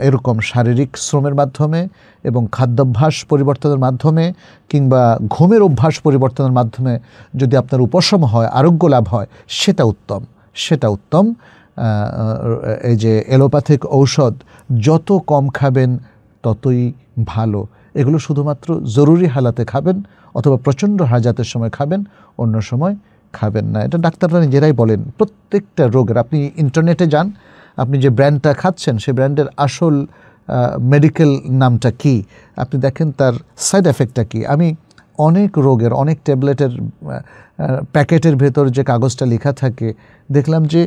এরকম শারীরিক শ্রমের মাধ্যমে এবং খাদ্যাভ্যাস পরিবর্তনের মাধ্যমে কিংবা ঘুমের অভ্যাস পরিবর্তনের মাধ্যমে যদি আপনার উপশম হয় আরোগ্য লাভ হয় সেটা উত্তম সেটা উত্তম এই যে এলোপ্যাথিক ঔষধ যত কম খাবেন ততই ভালো এগুলো শুধুমাত্র জরুরি হালাতে খাবেন অথবা প্রচণ্ড হাজাতের সময় খাবেন অন্য সময় খাবেন না এটা ডাক্তাররা নিজেরাই বলেন প্রত্যেকটা রোগের আপনি ইন্টারনেটে যান আপনি যে ব্র্যান্ডটা খাচ্ছেন সেই ব্র্যান্ডের আসল মেডিকেল নামটা কি আপনি দেখেন তার সাইড এফেক্টটা কি আমি অনেক রোগের অনেক ট্যাবলেটের প্যাকেটের ভেতর যে কাগজটা লেখা থাকে দেখলাম যে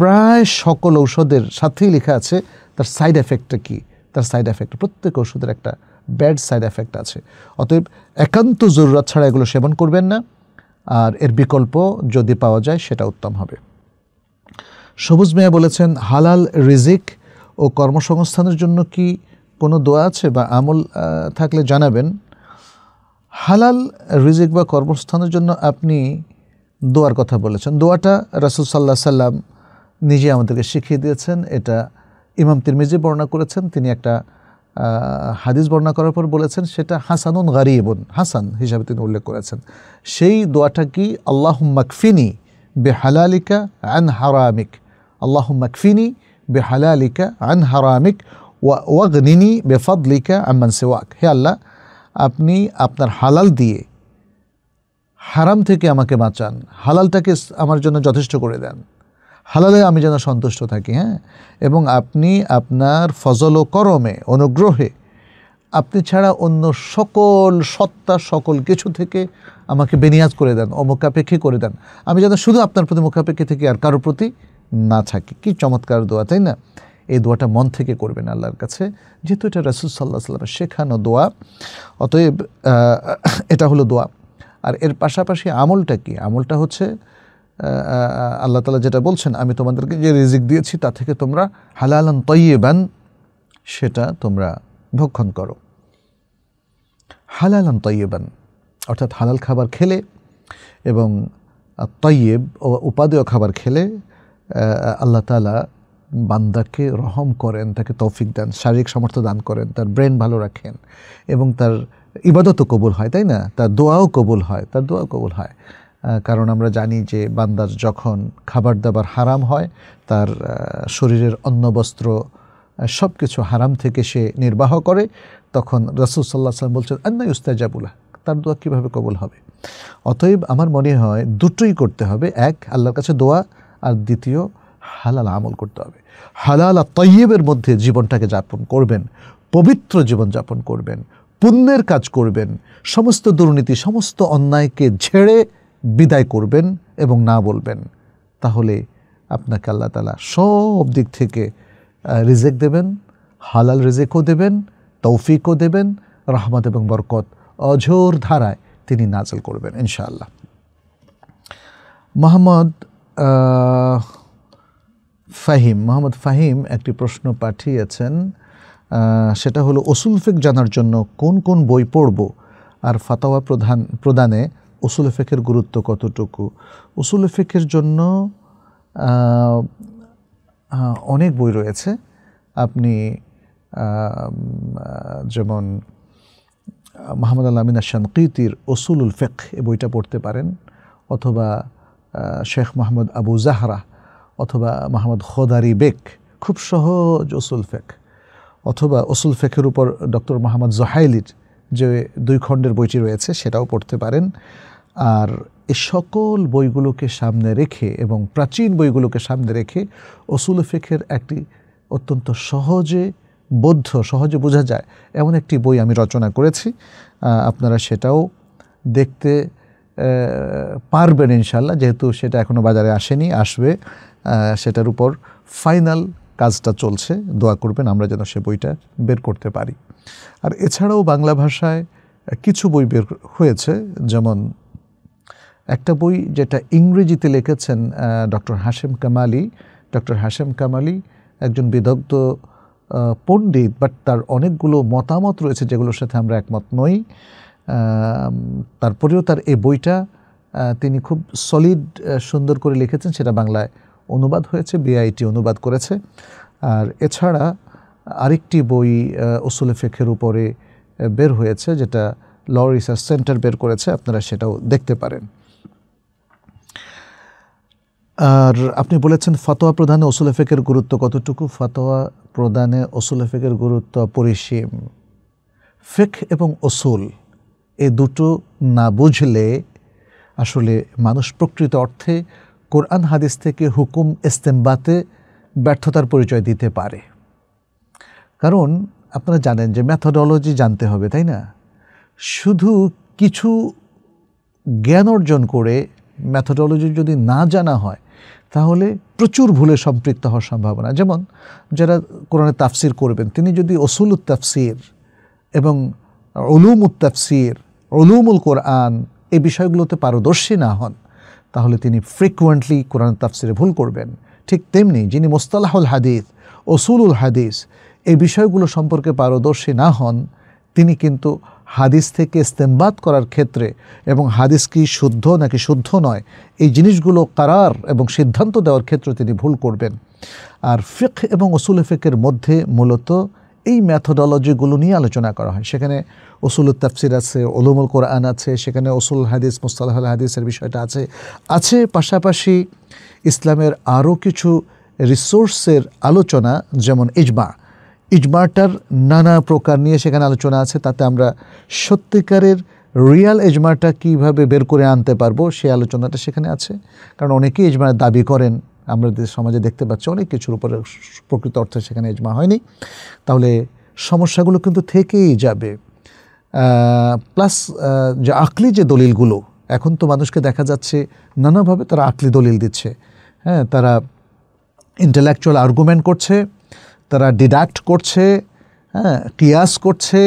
প্রায় সকল ঔষধের সাথেই লেখা আছে তার সাইড এফেক্টটা কী তার সাইড এফেক্ট প্রত্যেক ওষুধের একটা ব্যাড সাইড এফেক্ট আছে অতএব একান্ত জরুরাত ছাড়া এগুলো সেবন করবেন না আর এর বিকল্প যদি পাওয়া যায় সেটা উত্তম হবে সবুজ মেয়া বলেছেন হালাল রিজিক ও কর্মসংস্থানের জন্য কি কোনো দোয়া আছে বা আমল থাকলে জানাবেন হালাল রিজিক বা কর্মস্থানের জন্য আপনি দোয়ার কথা বলেছেন দোয়াটা রাসুল সাল্লাহ সাল্লাম নিজে আমাদেরকে শিখিয়ে দিয়েছেন এটা ইমাম তিরমিজি বর্ণনা করেছেন তিনি একটা হাদিস বর্ণনা করার পর বলেছেন সেটা হাসানুন গারিবন হাসান হিসাবে তিনি উল্লেখ করেছেন সেই দোয়াটা কি আল্লাহ মাকফিনি হালালিকা আন হারামিক আল্লাহ মাকফিনি হালালিকা আন হারামিক ওয়াগনিনি বেফাদলিকা আমান সেওয়াক হে আল্লাহ আপনি আপনার হালাল দিয়ে হারাম থেকে আমাকে বাঁচান হালালটাকে আমার জন্য যথেষ্ট করে দেন হালালে আমি যেন সন্তুষ্ট থাকি হ্যাঁ এবং আপনি আপনার ফজল ও করমে অনুগ্রহে আপনি ছাড়া অন্য সকল সত্তা সকল কিছু থেকে আমাকে বেনিয়াজ করে দেন ও মুখাপেক্ষী করে দেন আমি যেন শুধু আপনার প্রতি মুখাপেক্ষী থেকে আর কারোর প্রতি না থাকি কি চমৎকার দোয়া তাই না এই দোয়াটা মন থেকে করবেন আল্লাহর কাছে যেহেতু এটা রাসুল সাল্লাহ সাল্লামের শেখানো দোয়া অতএব এটা হলো দোয়া আর এর পাশাপাশি আমলটা কি আমলটা হচ্ছে আল্লাহ তালা যেটা বলছেন আমি তোমাদেরকে যে রিজিক দিয়েছি তা থেকে তোমরা হালালান তৈবান সেটা তোমরা ভক্ষণ করো হালালান তৈবান অর্থাৎ হালাল খাবার খেলে এবং তৈয়েব ও উপাদেয় খাবার খেলে আল্লাহ তালা বান্দাকে রহম করেন তাকে তৌফিক দেন শারীরিক সামর্থ্য দান করেন তার ব্রেন ভালো রাখেন এবং তার ইবাদতও কবুল হয় তাই না তার দোয়াও কবুল হয় তার দোয়াও কবুল হয় কারণ আমরা জানি যে বান্দার যখন খাবার দাবার হারাম হয় তার শরীরের অন্ন বস্ত্র সব কিছু হারাম থেকে সে নির্বাহ করে তখন রসুল সাল্লাহ সাল্লাম বলছেন আন্না ইউস্তাজাবুলা তার দোয়া কীভাবে কবুল হবে অতএব আমার মনে হয় দুটোই করতে হবে এক আল্লাহর কাছে দোয়া আর দ্বিতীয় হালাল আমল করতে হবে হালাল আর তৈয়বের মধ্যে জীবনটাকে যাপন করবেন পবিত্র জীবন যাপন করবেন পুণ্যের কাজ করবেন সমস্ত দুর্নীতি সমস্ত অন্যায়কে ঝেড়ে বিদায় করবেন এবং না বলবেন তাহলে আপনাকে আল্লাহ তালা সব দিক থেকে রিজেক দেবেন হালাল রিজেকও দেবেন তৌফিকও দেবেন রহমত এবং বরকত অঝোর ধারায় তিনি নাজল করবেন ইনশাআল্লাহ মোহাম্মদ ফাহিম মোহাম্মদ ফাহিম একটি প্রশ্ন পাঠিয়েছেন সেটা হলো ওসুলফেক জানার জন্য কোন কোন বই পড়ব আর ফাতাওয়া প্রধান প্রদানে ওসুলফেকের গুরুত্ব কতটুকু ওসুলফেকের জন্য অনেক বই রয়েছে আপনি যেমন মাহমুদ আলামিন শানকিতির ওসুলুল ফেক এ বইটা পড়তে পারেন অথবা শেখ মাহমুদ আবু জাহরা অথবা মাহমুদ খোদারি বেক খুব সহজ ওসুল ফেক অথবা ওসুল ফেকের উপর ডক্টর মোহাম্মদ জহাইলির যে দুই খণ্ডের বইটি রয়েছে সেটাও পড়তে পারেন আর এ সকল বইগুলোকে সামনে রেখে এবং প্রাচীন বইগুলোকে সামনে রেখে ওসুল ফেকের একটি অত্যন্ত সহজে বৌদ্ধ সহজে বোঝা যায় এমন একটি বই আমি রচনা করেছি আপনারা সেটাও দেখতে পারবেন ইনশাল্লাহ যেহেতু সেটা এখনও বাজারে আসেনি আসবে সেটার উপর ফাইনাল কাজটা চলছে দোয়া করবেন আমরা যেন সে বইটা বের করতে পারি আর এছাড়াও বাংলা ভাষায় কিছু বই বের হয়েছে যেমন একটা বই যেটা ইংরেজিতে লিখেছেন ডক্টর হাশেম কামালি ডক্টর হাশেম কামালি একজন বিদগ্ধ পণ্ডিত বাট তার অনেকগুলো মতামত রয়েছে যেগুলোর সাথে আমরা একমত নই তারপরেও তার এ বইটা তিনি খুব সলিড সুন্দর করে লিখেছেন সেটা বাংলায় অনুবাদ হয়েছে বিআইটি অনুবাদ করেছে আর এছাড়া আরেকটি বই ওসুলে ফেখের উপরে বের হয়েছে যেটা ল রিসার্চ সেন্টার বের করেছে আপনারা সেটাও দেখতে পারেন আর আপনি বলেছেন ফতোয়া প্রদানে ওসুলেফেকের গুরুত্ব কতটুকু ফতোয়া প্রদানে ওসুলেফেকের গুরুত্ব পরিসীম ফেক এবং ওসুল এ দুটো না বুঝলে আসলে মানুষ প্রকৃত অর্থে কোরআন হাদিস থেকে হুকুম ইস্তেম্বাতে ব্যর্থতার পরিচয় দিতে পারে কারণ আপনারা জানেন যে ম্যাথোডোলজি জানতে হবে তাই না শুধু কিছু জ্ঞান অর্জন করে ম্যাথোডোলজি যদি না জানা হয় তাহলে প্রচুর ভুলে সম্পৃক্ত হওয়ার সম্ভাবনা যেমন যারা কোরআনে তাফসির করবেন তিনি যদি অসুল উত্তাফসির এবং উলুম উত্তাফসির অলুমুল কোরআন এই বিষয়গুলোতে পারদর্শী না হন তাহলে তিনি ফ্রিকুয়েন্টলি কোরআন তাফসিরে ভুল করবেন ঠিক তেমনি যিনি মোস্তালাহুল হাদিস ওসুলুল হাদিস এই বিষয়গুলো সম্পর্কে পারদর্শী না হন তিনি কিন্তু হাদিস থেকে ইস্তেমবাদ করার ক্ষেত্রে এবং হাদিস কি শুদ্ধ নাকি শুদ্ধ নয় এই জিনিসগুলো কারার এবং সিদ্ধান্ত দেওয়ার ক্ষেত্রে তিনি ভুল করবেন আর ফিক এবং ওসুল ফেকের মধ্যে মূলত এই ম্যাথোডলজিগুলো নিয়ে আলোচনা করা হয় সেখানে ওসুল তাফসির আছে ওলুমুল কোরআন আছে সেখানে ওসুল হাদিস মুস্তাল হাদিসের বিষয়টা আছে আছে পাশাপাশি ইসলামের আরও কিছু রিসোর্সের আলোচনা যেমন ইজমা ইজমাটার নানা প্রকার নিয়ে সেখানে আলোচনা আছে তাতে আমরা সত্যিকারের রিয়াল এজমাটা কিভাবে বের করে আনতে পারবো সে আলোচনাটা সেখানে আছে কারণ অনেকেই এজমার দাবি করেন যে সমাজে দেখতে পাচ্ছি অনেক কিছুর উপরে প্রকৃত অর্থে সেখানে এজমা হয়নি তাহলে সমস্যাগুলো কিন্তু থেকেই যাবে প্লাস যে আকলি যে দলিলগুলো এখন তো মানুষকে দেখা যাচ্ছে নানাভাবে তারা আকলি দলিল দিচ্ছে হ্যাঁ তারা ইন্টালেকচুয়াল আর্গুমেন্ট করছে তারা ডিডাক্ট করছে হ্যাঁ কিয়াস করছে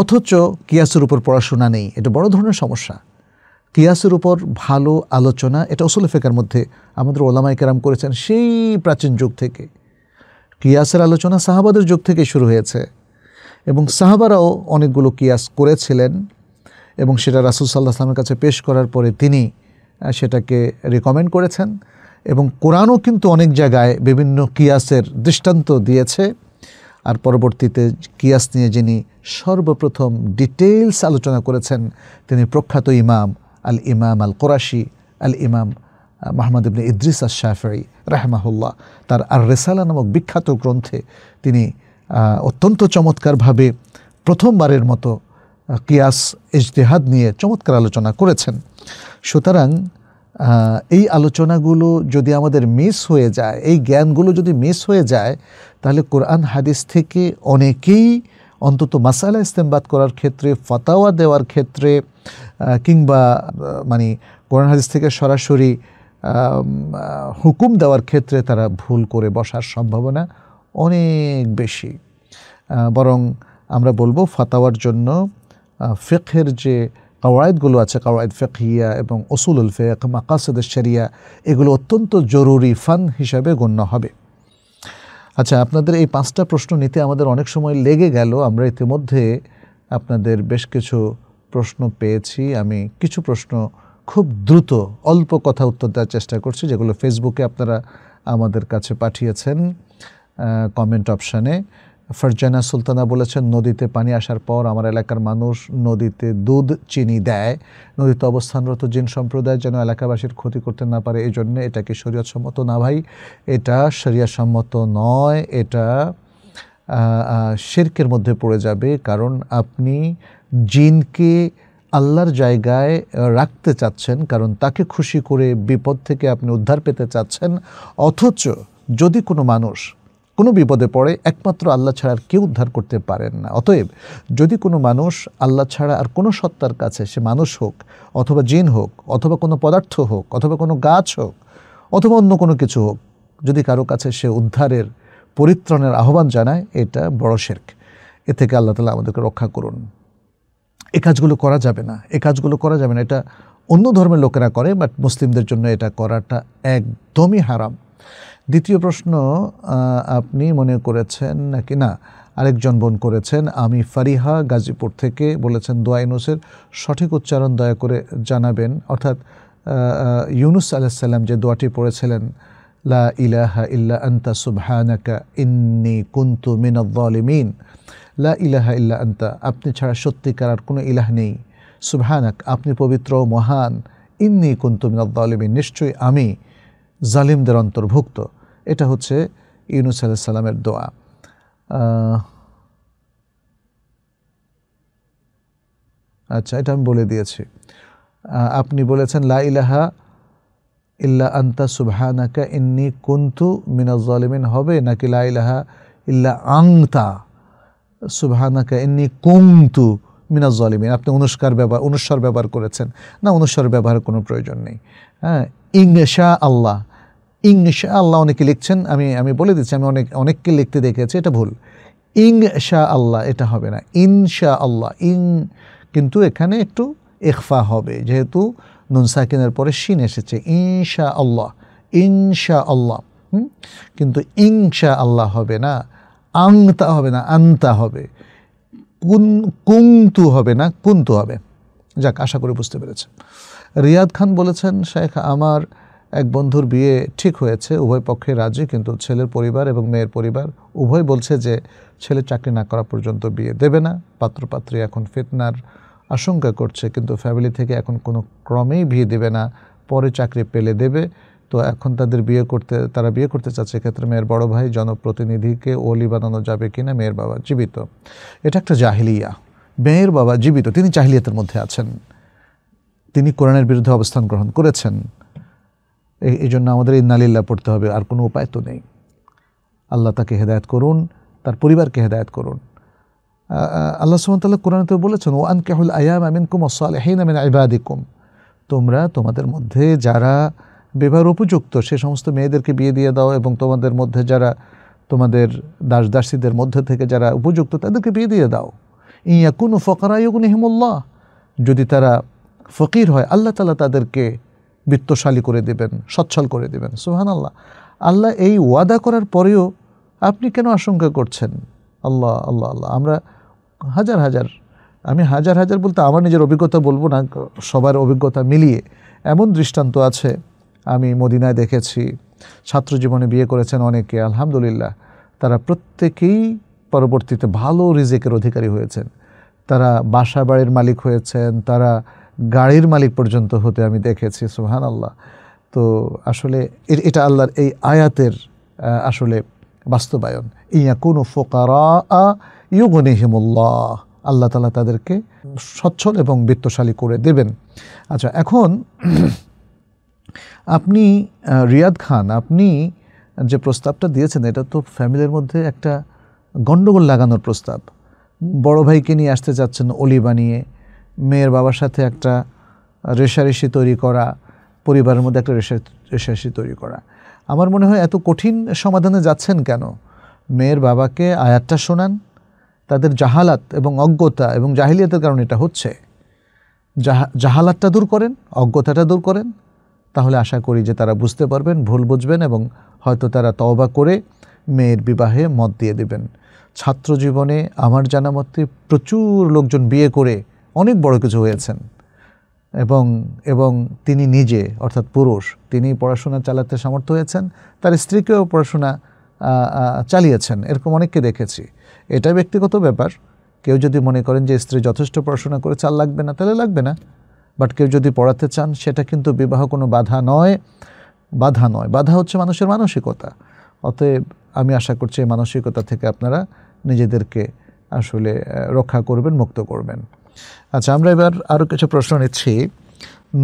অথচ কিয়াসের উপর পড়াশোনা নেই এটা বড় ধরনের সমস্যা কিয়াসের উপর ভালো আলোচনা এটা ওসুল ফেকার মধ্যে আমাদের ওলামাই কেরাম করেছেন সেই প্রাচীন যুগ থেকে কিয়াসের আলোচনা সাহাবাদের যুগ থেকে শুরু হয়েছে এবং সাহাবারাও অনেকগুলো কিয়াস করেছিলেন এবং সেটা রাসুল সাল্লাহ সালামের কাছে পেশ করার পরে তিনি সেটাকে রেকমেন্ড করেছেন এবং কোরআনও কিন্তু অনেক জায়গায় বিভিন্ন কিয়াসের দৃষ্টান্ত দিয়েছে আর পরবর্তীতে কিয়াস নিয়ে যিনি সর্বপ্রথম ডিটেলস আলোচনা করেছেন তিনি প্রখ্যাত ইমাম আল ইমাম আল কোরাশি আল ইমাম মাহমুদ ইবনে ইদ্রিস আল শাফি রাহমাহুল্লাহ তার আর রেসালা নামক বিখ্যাত গ্রন্থে তিনি অত্যন্ত চমৎকারভাবে প্রথমবারের মতো কিয়াস ইজতেহাদ নিয়ে চমৎকার আলোচনা করেছেন সুতরাং এই আলোচনাগুলো যদি আমাদের মিস হয়ে যায় এই জ্ঞানগুলো যদি মিস হয়ে যায় তাহলে কোরআন হাদিস থেকে অনেকেই অন্তত মাসালা ইস্তেমবাদ করার ক্ষেত্রে ফতাওয়া দেওয়ার ক্ষেত্রে কিংবা মানে কোরআন হাদিস থেকে সরাসরি হুকুম দেওয়ার ক্ষেত্রে তারা ভুল করে বসার সম্ভাবনা অনেক বেশি বরং আমরা বলবো ফাতাওয়ার জন্য ফেকের যে কাওয়ায়দগুলো আছে কাওয়ায়দ ফেকিয়া এবং ওসুলুল ফেক মাকাসদ শরিয়া এগুলো অত্যন্ত জরুরি ফান হিসাবে গণ্য হবে আচ্ছা আপনাদের এই পাঁচটা প্রশ্ন নিতে আমাদের অনেক সময় লেগে গেল আমরা ইতিমধ্যে আপনাদের বেশ কিছু প্রশ্ন পেয়েছি আমি কিছু প্রশ্ন খুব দ্রুত অল্প কথা উত্তর দেওয়ার চেষ্টা করছি যেগুলো ফেসবুকে আপনারা আমাদের কাছে পাঠিয়েছেন কমেন্ট অপশানে ফারজানা সুলতানা বলেছেন নদীতে পানি আসার পর আমার এলাকার মানুষ নদীতে দুধ চিনি দেয় নদীতে অবস্থানরত জিন সম্প্রদায় যেন এলাকাবাসীর ক্ষতি করতে না পারে এই জন্য এটা কি সম্মত না ভাই এটা সম্মত নয় এটা শেরকের মধ্যে পড়ে যাবে কারণ আপনি জিনকে আল্লাহর জায়গায় রাখতে চাচ্ছেন কারণ তাকে খুশি করে বিপদ থেকে আপনি উদ্ধার পেতে চাচ্ছেন অথচ যদি কোনো মানুষ কোনো বিপদে পড়ে একমাত্র আল্লাহ ছাড়া আর কেউ উদ্ধার করতে পারেন না অতএব যদি কোনো মানুষ আল্লাহ ছাড়া আর কোনো সত্তার কাছে সে মানুষ হোক অথবা জিন হোক অথবা কোনো পদার্থ হোক অথবা কোনো গাছ হোক অথবা অন্য কোনো কিছু হোক যদি কারো কাছে সে উদ্ধারের পরিত্রাণের আহ্বান জানায় এটা বড় শেরক এ থেকে আল্লাহ তালা আমাদেরকে রক্ষা করুন এ কাজগুলো করা যাবে না এ কাজগুলো করা যাবে না এটা অন্য ধর্মের লোকেরা করে বাট মুসলিমদের জন্য এটা করাটা একদমই হারাম দ্বিতীয় প্রশ্ন আপনি মনে করেছেন নাকি না আরেকজন বোন করেছেন আমি ফারিহা গাজীপুর থেকে বলেছেন দোয়া ইউনুসের সঠিক উচ্চারণ দয়া করে জানাবেন অর্থাৎ ইউনুস আলাহিসাল্লাম যে দোয়াটি পড়েছিলেন লা ইলাহা ইল্লা আন্তা সুবহানাকা ইন্নি কুন্তু মিনাল জালিমিন লা ইলাহা ইল্লা আন্তা আপনি ছাড়া সত্যিকার আর কোনো ইলাহ নেই সুবহানাক আপনি পবিত্র মহান ইন্নি কুন্তু মিনাল জালিমিন নিশ্চয়ই আমি জালিমদের অন্তর্ভুক্ত এটা হচ্ছে ইউনুস আলাইহিস সালামের দোয়া আচ্ছা এটা আমি বলে দিয়েছি আপনি বলেছেন লা ইলাহা ইল্লা আন্তা সুবহানাকা ইন্নি কুন্তু মিনাজলিমিন হবে নাকি লাইলাহা ইল্লা আংতা সুবহানাকা ইন্নি কুন্তু মিনাজলিমিন আপনি অনুস্কার ব্যবহার অনুস্বর ব্যবহার করেছেন না অনুস্বর ব্যবহার কোনো প্রয়োজন নেই হ্যাঁ ইংশা আল্লাহ ইংশা আল্লাহ অনেকে লিখছেন আমি আমি বলে দিচ্ছি আমি অনেক অনেককে লিখতে দেখেছি এটা ভুল ইং শাহ আল্লাহ এটা হবে না শাহ আল্লাহ ইং কিন্তু এখানে একটু এখফা হবে যেহেতু নুন সাকিনের পরে শিন এসেছে ইনশা আল্লাহ ইনশা আল্লাহ কিন্তু ইনশা আল্লাহ হবে না আংতা হবে না আন্তা হবে কুন কুংতু হবে না কুন্তু হবে যাক আশা করে বুঝতে পেরেছেন রিয়াদ খান বলেছেন শেখ আমার এক বন্ধুর বিয়ে ঠিক হয়েছে উভয় পক্ষে রাজি কিন্তু ছেলের পরিবার এবং মেয়ের পরিবার উভয় বলছে যে ছেলে চাকরি না করা পর্যন্ত বিয়ে দেবে না পাত্রপাত্রী এখন ফিটনার আশঙ্কা করছে কিন্তু ফ্যামিলি থেকে এখন কোনো ক্রমেই বিয়ে দেবে না পরে চাকরি পেলে দেবে তো এখন তাদের বিয়ে করতে তারা বিয়ে করতে চাচ্ছে ক্ষেত্রে মেয়ের বড় ভাই জনপ্রতিনিধিকে ওলি বানানো যাবে কি না মেয়ের বাবা জীবিত এটা একটা জাহিলিয়া মেয়ের বাবা জীবিত তিনি জাহিলিয়াতের মধ্যে আছেন তিনি কোরআনের বিরুদ্ধে অবস্থান গ্রহণ করেছেন এই জন্য আমাদের ইন্নালিল্লা পড়তে হবে আর কোনো উপায় তো নেই আল্লাহ তাকে হেদায়ত করুন তার পরিবারকে হেদায়ত করুন আল্লাহ সুমতাল্লাহ কোরআন তো বলেছেন ও আন কেহুল আয়াম আমিন কুম হেন আমিন আইবাদিকুম তোমরা তোমাদের মধ্যে যারা বিবাহ উপযুক্ত সে সমস্ত মেয়েদেরকে বিয়ে দিয়ে দাও এবং তোমাদের মধ্যে যারা তোমাদের দাস দাসীদের মধ্যে থেকে যারা উপযুক্ত তাদেরকে বিয়ে দিয়ে দাও ইয়াকুন ফকরা ইয়কুন হিমুল্লাহ যদি তারা ফকির হয় আল্লাহ তালা তাদেরকে বিত্তশালী করে দেবেন সচ্ছল করে দেবেন সুহান আল্লাহ আল্লাহ এই ওয়াদা করার পরেও আপনি কেন আশঙ্কা করছেন আল্লাহ আল্লাহ আল্লাহ আমরা হাজার হাজার আমি হাজার হাজার বলতে আমার নিজের অভিজ্ঞতা বলবো না সবার অভিজ্ঞতা মিলিয়ে এমন দৃষ্টান্ত আছে আমি মদিনায় দেখেছি ছাত্র জীবনে বিয়ে করেছেন অনেকে আলহামদুলিল্লাহ তারা প্রত্যেকেই পরবর্তীতে ভালো রিজেকের অধিকারী হয়েছেন তারা বাসা বাড়ির মালিক হয়েছেন তারা গাড়ির মালিক পর্যন্ত হতে আমি দেখেছি সুহান আল্লাহ তো আসলে এটা আল্লাহর এই আয়াতের আসলে বাস্তবায়ন ইয়া কোনো ফোকারা ইউগনিহিমুল্লাহ আল্লাহ তালা তাদেরকে সচ্ছল এবং বৃত্তশালী করে দেবেন আচ্ছা এখন আপনি রিয়াদ খান আপনি যে প্রস্তাবটা দিয়েছেন এটা তো ফ্যামিলির মধ্যে একটা গণ্ডগোল লাগানোর প্রস্তাব বড় ভাইকে নিয়ে আসতে যাচ্ছেন অলি বানিয়ে মেয়ের বাবার সাথে একটা রেশারেশি তৈরি করা পরিবারের মধ্যে একটা রেশা রেশারেশি তৈরি করা আমার মনে হয় এত কঠিন সমাধানে যাচ্ছেন কেন মেয়ের বাবাকে আয়াতটা শোনান তাদের জাহালাত এবং অজ্ঞতা এবং জাহিলিয়াতের কারণে এটা হচ্ছে জাহালাতটা দূর করেন অজ্ঞতাটা দূর করেন তাহলে আশা করি যে তারা বুঝতে পারবেন ভুল বুঝবেন এবং হয়তো তারা তওবা করে মেয়ের বিবাহে মত দিয়ে দেবেন ছাত্র জীবনে আমার জানা মতে প্রচুর লোকজন বিয়ে করে অনেক বড় কিছু হয়েছেন এবং এবং তিনি নিজে অর্থাৎ পুরুষ তিনি পড়াশোনা চালাতে সামর্থ্য হয়েছেন তার স্ত্রীকেও পড়াশোনা চালিয়েছেন এরকম অনেককে দেখেছি এটা ব্যক্তিগত ব্যাপার কেউ যদি মনে করেন যে স্ত্রী যথেষ্ট পড়াশোনা করে চাল লাগবে না তাহলে লাগবে না বাট কেউ যদি পড়াতে চান সেটা কিন্তু বিবাহ কোনো বাধা নয় বাধা নয় বাধা হচ্ছে মানুষের মানসিকতা অতএব আমি আশা করছি এই মানসিকতা থেকে আপনারা নিজেদেরকে আসলে রক্ষা করবেন মুক্ত করবেন আচ্ছা আমরা এবার আরও কিছু প্রশ্ন নিচ্ছি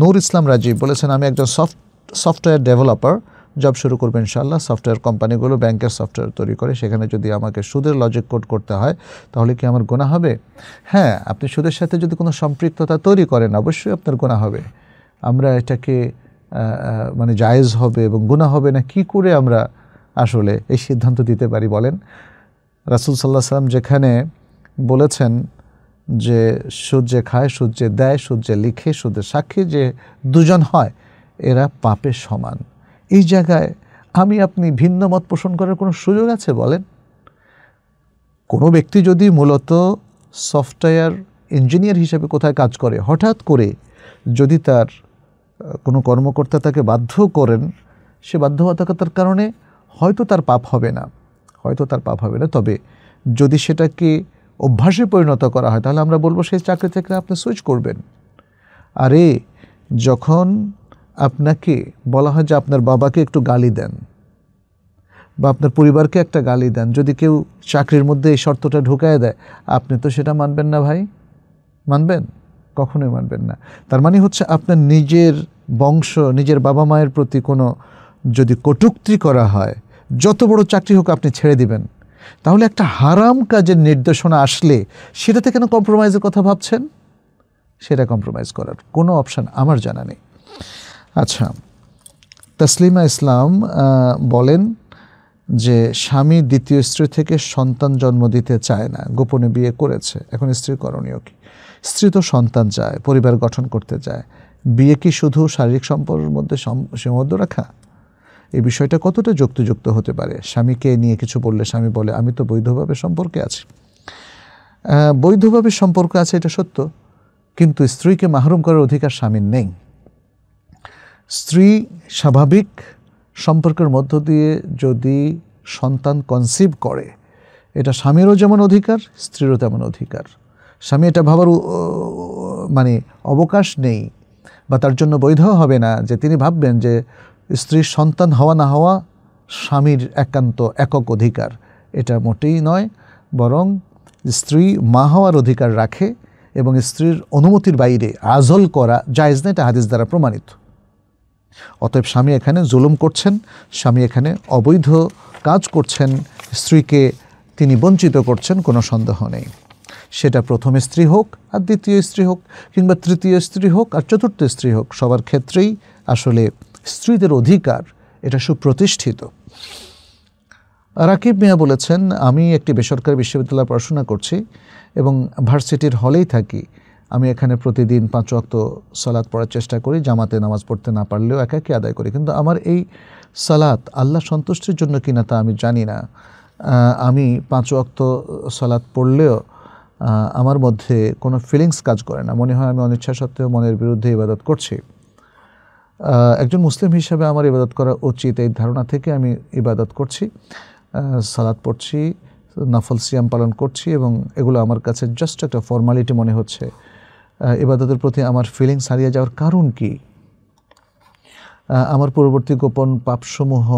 নূর ইসলাম রাজীব বলেছেন আমি একজন সফট সফটওয়্যার ডেভেলপার জব শুরু করবে ইনশাআল্লাহ সফটওয়্যার কোম্পানিগুলো ব্যাংকের সফটওয়্যার তৈরি করে সেখানে যদি আমাকে সুদের লজিক কোড করতে হয় তাহলে কি আমার গোনা হবে হ্যাঁ আপনি সুদের সাথে যদি কোনো সম্পৃক্ততা তৈরি করেন অবশ্যই আপনার গোনা হবে আমরা এটাকে মানে জায়েজ হবে এবং গুণা হবে না কি করে আমরা আসলে এই সিদ্ধান্ত দিতে পারি বলেন রাসুল সাল্লাহ সাল্লাম যেখানে বলেছেন যে সুদ যে খায় সূর্যে দেয় সূর্যে লিখে সুদের সাক্ষী যে দুজন হয় এরা পাপের সমান এই জায়গায় আমি আপনি ভিন্ন মত পোষণ করার কোনো সুযোগ আছে বলেন কোনো ব্যক্তি যদি মূলত সফটওয়্যার ইঞ্জিনিয়ার হিসেবে কোথায় কাজ করে হঠাৎ করে যদি তার কোনো কর্মকর্তা তাকে বাধ্য করেন সে বাধ্যবাধকতার কারণে হয়তো তার পাপ হবে না হয়তো তার পাপ হবে না তবে যদি সেটাকে অভ্যাসে পরিণত করা হয় তাহলে আমরা বলবো সেই চাকরি থেকে আপনি সুইচ করবেন আরে যখন আপনাকে বলা হয় যে আপনার বাবাকে একটু গালি দেন বা আপনার পরিবারকে একটা গালি দেন যদি কেউ চাকরির মধ্যে এই শর্তটা ঢুকায় দেয় আপনি তো সেটা মানবেন না ভাই মানবেন কখনোই মানবেন না তার মানে হচ্ছে আপনার নিজের বংশ নিজের বাবা মায়ের প্রতি কোনো যদি কটুক্তি করা হয় যত বড় চাকরি হোক আপনি ছেড়ে দিবেন তাহলে একটা হারাম কাজের নির্দেশনা আসলে সেটাতে কেন কম্প্রোমাইজের কথা ভাবছেন সেটা কম্প্রোমাইজ করার কোনো অপশান আমার জানা নেই আচ্ছা তসলিমা ইসলাম বলেন যে স্বামী দ্বিতীয় স্ত্রী থেকে সন্তান জন্ম দিতে চায় না গোপনে বিয়ে করেছে এখন স্ত্রী করণীয় কি স্ত্রী তো সন্তান চায় পরিবার গঠন করতে চায় বিয়ে কি শুধু শারীরিক সম্পর্কের মধ্যে সীমাবদ্ধ রাখা এই বিষয়টা কতটা যুক্তিযুক্ত হতে পারে স্বামীকে নিয়ে কিছু বললে স্বামী বলে আমি তো বৈধভাবে সম্পর্কে আছি বৈধভাবে সম্পর্ক আছে এটা সত্য কিন্তু স্ত্রীকে মাহরুম করার অধিকার স্বামীর নেই স্ত্রী স্বাভাবিক সম্পর্কের মধ্য দিয়ে যদি সন্তান কনসিভ করে এটা স্বামীরও যেমন অধিকার স্ত্রীরও তেমন অধিকার স্বামী এটা ভাবার মানে অবকাশ নেই বা তার জন্য বৈধ হবে না যে তিনি ভাববেন যে স্ত্রীর সন্তান হওয়া না হওয়া স্বামীর একান্ত একক অধিকার এটা মোটেই নয় বরং স্ত্রী মা হওয়ার অধিকার রাখে এবং স্ত্রীর অনুমতির বাইরে আজল করা জায়জ না এটা হাদিস দ্বারা প্রমাণিত অতএব স্বামী এখানে জুলুম করছেন স্বামী এখানে অবৈধ কাজ করছেন স্ত্রীকে তিনি বঞ্চিত করছেন কোনো সন্দেহ নেই সেটা প্রথম স্ত্রী হোক আর দ্বিতীয় স্ত্রী হোক কিংবা তৃতীয় স্ত্রী হোক আর চতুর্থ স্ত্রী হোক সবার ক্ষেত্রেই আসলে স্ত্রীদের অধিকার এটা সুপ্রতিষ্ঠিত রাকিব মিয়া বলেছেন আমি একটি বেসরকারি বিশ্ববিদ্যালয়ে পড়াশোনা করছি এবং ভার্সিটির হলেই থাকি আমি এখানে প্রতিদিন পাঁচ অক্ত সালাদ পড়ার চেষ্টা করি জামাতে নামাজ পড়তে না পারলেও একাকি আদায় করি কিন্তু আমার এই সালাত আল্লাহ সন্তুষ্টির জন্য কিনা তা আমি জানি না আমি পাঁচ অক্ত সালাদ পড়লেও আমার মধ্যে কোনো ফিলিংস কাজ করে না মনে হয় আমি অনিচ্ছা সত্ত্বেও মনের বিরুদ্ধে ইবাদত করছি একজন মুসলিম হিসাবে আমার ইবাদত করা উচিত এই ধারণা থেকে আমি ইবাদত করছি সালাদ পড়ছি নাফল সিয়াম পালন করছি এবং এগুলো আমার কাছে জাস্ট একটা ফর্মালিটি মনে হচ্ছে ইবাদতের প্রতি আমার ফিলিংস হারিয়ে যাওয়ার কারণ কি আমার পূর্ববর্তী গোপন পাপসমূহ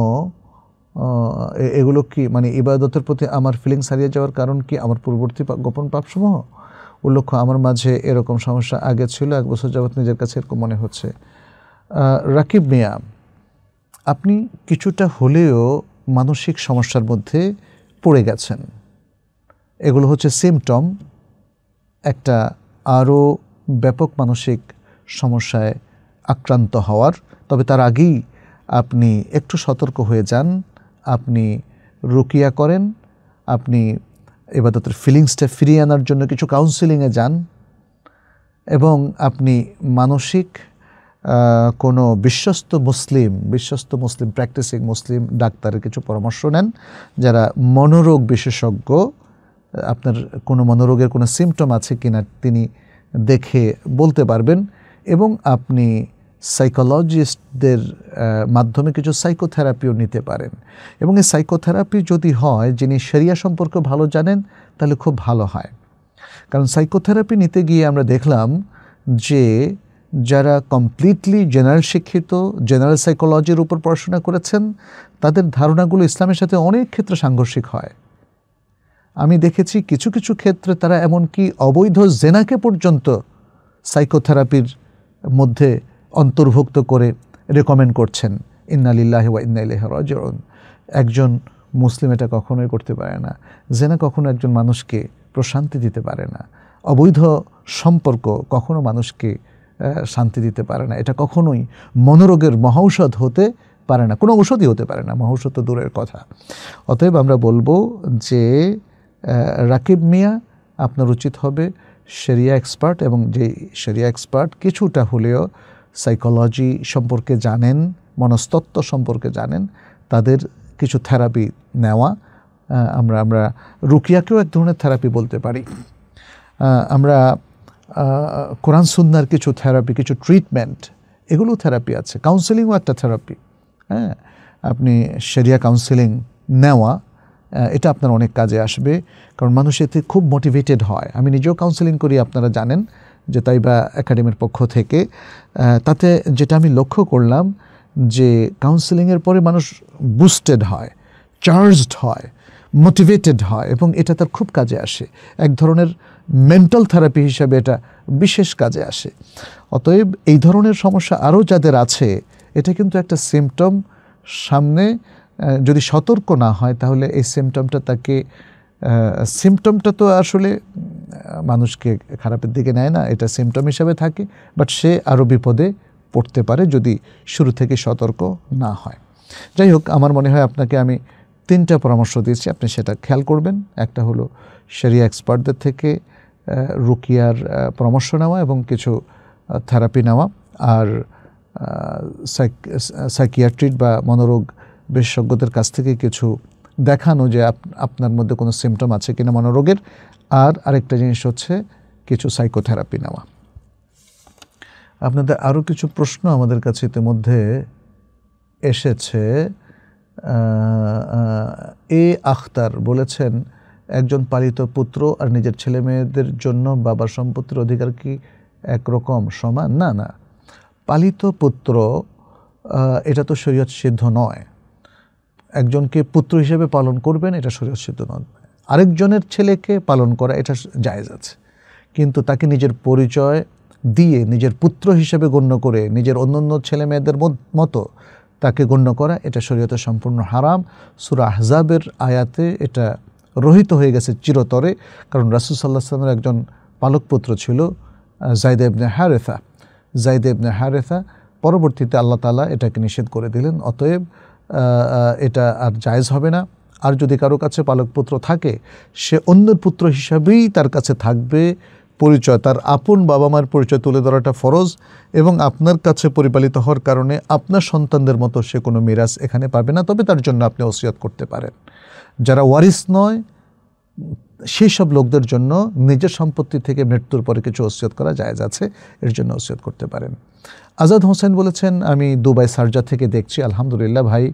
এগুলো কি মানে ইবাদতের প্রতি আমার ফিলিংস হারিয়ে যাওয়ার কারণ কি আমার পূর্ববর্তী গোপন পাপসমূহ উল্লেখ্য আমার মাঝে এরকম সমস্যা আগে ছিল এক বছর যাবৎ নিজের কাছে এরকম মনে হচ্ছে রাকিব মিয়া আপনি কিছুটা হলেও মানসিক সমস্যার মধ্যে পড়ে গেছেন এগুলো হচ্ছে সিমটম একটা আরও ব্যাপক মানসিক সমস্যায় আক্রান্ত হওয়ার তবে তার আগেই আপনি একটু সতর্ক হয়ে যান আপনি রুকিয়া করেন আপনি এবাদতের ফিলিংসটা ফিরিয়ে আনার জন্য কিছু কাউন্সিলিংয়ে যান এবং আপনি মানসিক কোনো বিশ্বস্ত মুসলিম বিশ্বস্ত মুসলিম প্র্যাকটিসিং মুসলিম ডাক্তারের কিছু পরামর্শ নেন যারা মনোরোগ বিশেষজ্ঞ আপনার কোনো মনোরোগের কোনো সিমটম আছে কিনা তিনি দেখে বলতে পারবেন এবং আপনি সাইকোলজিস্টদের মাধ্যমে কিছু সাইকোথেরাপিও নিতে পারেন এবং এই সাইকোথেরাপি যদি হয় যিনি সেরিয়া সম্পর্কে ভালো জানেন তাহলে খুব ভালো হয় কারণ সাইকোথেরাপি নিতে গিয়ে আমরা দেখলাম যে যারা কমপ্লিটলি জেনারেল শিক্ষিত জেনারেল সাইকোলজির উপর পড়াশোনা করেছেন তাদের ধারণাগুলো ইসলামের সাথে অনেক ক্ষেত্রে সাংঘর্ষিক হয় আমি দেখেছি কিছু কিছু ক্ষেত্রে তারা এমনকি অবৈধ জেনাকে পর্যন্ত সাইকোথেরাপির মধ্যে অন্তর্ভুক্ত করে রেকমেন্ড করছেন ইন্নালিল্লাহ ওয়া ইন্নাইলাহ রাজন একজন মুসলিম এটা কখনোই করতে পারে না জেনা কখনো একজন মানুষকে প্রশান্তি দিতে পারে না অবৈধ সম্পর্ক কখনো মানুষকে শান্তি দিতে পারে না এটা কখনোই মনোরোগের মহৌষধ হতে পারে না কোনো ঔষধই হতে পারে না মহৌষধ তো দূরের কথা অতএব আমরা বলবো যে রাকিব মিয়া আপনার উচিত হবে সেরিয়া এক্সপার্ট এবং যে সেরিয়া এক্সপার্ট কিছুটা হলেও সাইকোলজি সম্পর্কে জানেন মনস্তত্ত্ব সম্পর্কে জানেন তাদের কিছু থেরাপি নেওয়া আমরা আমরা রুকিয়াকেও এক ধরনের থেরাপি বলতে পারি আমরা কোরআন সুন্নার কিছু থেরাপি কিছু ট্রিটমেন্ট এগুলো থেরাপি আছে কাউন্সেলিংও একটা থেরাপি হ্যাঁ আপনি সেরিয়া কাউন্সেলিং নেওয়া এটা আপনার অনেক কাজে আসবে কারণ মানুষ এতে খুব মোটিভেটেড হয় আমি নিজেও কাউন্সেলিং করি আপনারা জানেন যে তাইবা একাডেমির পক্ষ থেকে তাতে যেটা আমি লক্ষ্য করলাম যে কাউন্সেলিংয়ের পরে মানুষ বুস্টেড হয় চার্জড হয় মোটিভেটেড হয় এবং এটা তার খুব কাজে আসে এক ধরনের মেন্টাল থেরাপি হিসাবে এটা বিশেষ কাজে আসে অতএব এই ধরনের সমস্যা আরও যাদের আছে এটা কিন্তু একটা সিমটম সামনে যদি সতর্ক না হয় তাহলে এই সিমটমটা তাকে সিমটমটা তো আসলে মানুষকে খারাপের দিকে নেয় না এটা সিমটম হিসাবে থাকে বাট সে আরও বিপদে পড়তে পারে যদি শুরু থেকে সতর্ক না হয় যাই হোক আমার মনে হয় আপনাকে আমি তিনটা পরামর্শ দিয়েছি আপনি সেটা খেয়াল করবেন একটা হলো সেরিয়া এক্সপার্টদের থেকে রুকিয়ার পরামর্শ নেওয়া এবং কিছু থেরাপি নেওয়া আর সাইকিয়াট্রিট বা মনোরোগ বিশেষজ্ঞদের কাছ থেকে কিছু দেখানো যে আপনার মধ্যে কোনো সিমটম আছে কিনা মনোরোগের আর আরেকটা জিনিস হচ্ছে কিছু সাইকোথেরাপি নেওয়া আপনাদের আরও কিছু প্রশ্ন আমাদের কাছে ইতিমধ্যে এসেছে এ আখতার বলেছেন একজন পালিত পুত্র আর নিজের ছেলে মেয়েদের জন্য বাবার সম্পত্তির অধিকার কি একরকম সমান না না পালিত পুত্র এটা তো শরীয়ত সিদ্ধ নয় একজনকে পুত্র হিসেবে পালন করবেন এটা শরীয়ত সিদ্ধ নয় আরেকজনের ছেলেকে পালন করা এটা জায়েজ আছে কিন্তু তাকে নিজের পরিচয় দিয়ে নিজের পুত্র হিসেবে গণ্য করে নিজের অন্য অন্য ছেলে মেয়েদের মতো তাকে গণ্য করা এটা শরীয়তে সম্পূর্ণ হারাম সুরা আহজাবের আয়াতে এটা রহিত হয়ে গেছে চিরতরে কারণ রাসুল সাল্লাহ সাল্লামের একজন পালক পুত্র ছিল জাইদে ইবনে হারেথা জাইদে ইবনে হারেথা পরবর্তীতে আল্লাহ তালা এটাকে নিষেধ করে দিলেন অতএব এটা আর জায়জ হবে না আর যদি কারো কাছে পালক পুত্র থাকে সে অন্যের পুত্র হিসাবেই তার কাছে থাকবে পরিচয় তার আপন বাবা মার পরিচয় তুলে ধরাটা ফরজ এবং আপনার কাছে পরিপালিত হওয়ার কারণে আপনার সন্তানদের মতো সে কোনো মিরাজ এখানে পাবে না তবে তার জন্য আপনি অসিয়াত করতে পারেন যারা ওয়ারিস নয় সেই সব লোকদের জন্য নিজের সম্পত্তি থেকে মৃত্যুর পরে কিছু ওসিয়ত করা জায়জ আছে এর জন্য ওসিয়ত করতে পারেন আজাদ হোসেন বলেছেন আমি দুবাই সার্জা থেকে দেখছি আলহামদুলিল্লাহ ভাই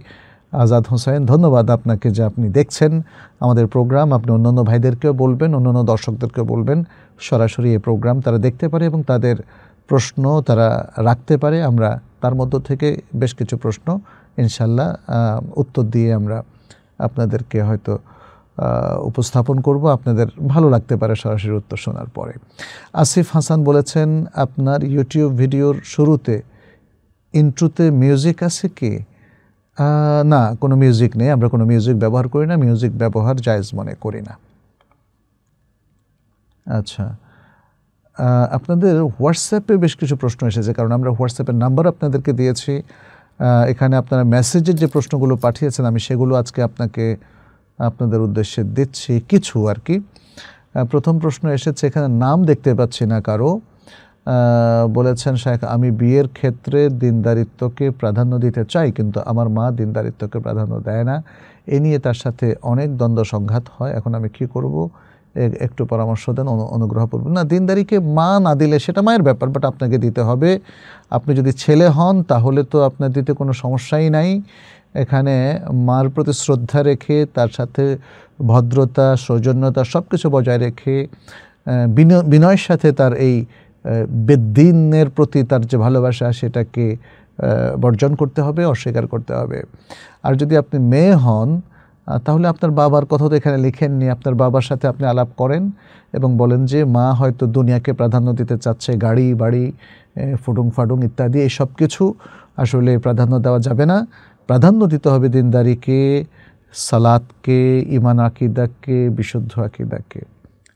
আজাদ হোসেন ধন্যবাদ আপনাকে যে আপনি দেখছেন আমাদের প্রোগ্রাম আপনি অন্যান্য ভাইদেরকেও বলবেন অন্যান্য দর্শকদেরকেও বলবেন সরাসরি এই প্রোগ্রাম তারা দেখতে পারে এবং তাদের প্রশ্ন তারা রাখতে পারে আমরা তার মধ্য থেকে বেশ কিছু প্রশ্ন ইনশাল্লাহ উত্তর দিয়ে আমরা আপনাদেরকে হয়তো উপস্থাপন করব আপনাদের ভালো লাগতে পারে সরাসরি উত্তর শোনার পরে আসিফ হাসান বলেছেন আপনার ইউটিউব ভিডিওর শুরুতে ইন্ট্রুতে মিউজিক আছে কি না কোনো মিউজিক নেই আমরা কোনো মিউজিক ব্যবহার করি না মিউজিক ব্যবহার জায়জ মনে করি না আচ্ছা আপনাদের হোয়াটসঅ্যাপে বেশ কিছু প্রশ্ন এসেছে কারণ আমরা হোয়াটসঅ্যাপের নাম্বার আপনাদেরকে দিয়েছি এখানে আপনারা মেসেজের যে প্রশ্নগুলো পাঠিয়েছেন আমি সেগুলো আজকে আপনাকে আপনাদের উদ্দেশ্যে দিচ্ছি কিছু আর কি প্রথম প্রশ্ন এসেছে এখানে নাম দেখতে পাচ্ছি না কারো বলেছেন শেখ আমি বিয়ের ক্ষেত্রে দিনদারিত্বকে প্রাধান্য দিতে চাই কিন্তু আমার মা দিনদারিত্বকে প্রাধান্য দেয় না এ নিয়ে তার সাথে অনেক দ্বন্দ্ব সংঘাত হয় এখন আমি কি করব একটু পরামর্শ দেন অনুগ্রহ করবেন না দিনদারিকে মা না দিলে সেটা মায়ের ব্যাপার বাট আপনাকে দিতে হবে আপনি যদি ছেলে হন তাহলে তো আপনার দিতে কোনো সমস্যাই নাই এখানে মার প্রতি শ্রদ্ধা রেখে তার সাথে ভদ্রতা সৌজন্যতা সব কিছু বজায় রেখে বিনয়ের সাথে তার এই বেদিনের প্রতি তার যে ভালোবাসা সেটাকে বর্জন করতে হবে অস্বীকার করতে হবে আর যদি আপনি মেয়ে হন তাহলে আপনার বাবার কথা তো এখানে লিখেননি আপনার বাবার সাথে আপনি আলাপ করেন এবং বলেন যে মা হয়তো দুনিয়াকে প্রাধান্য দিতে চাচ্ছে গাড়ি বাড়ি ফুটুং ফাটুং ইত্যাদি এই সব কিছু আসলে প্রাধান্য দেওয়া যাবে না প্রাধান্য দিতে হবে দিনদারিকে সালাদকে ইমান আকিদাকে বিশুদ্ধ আকিদাকে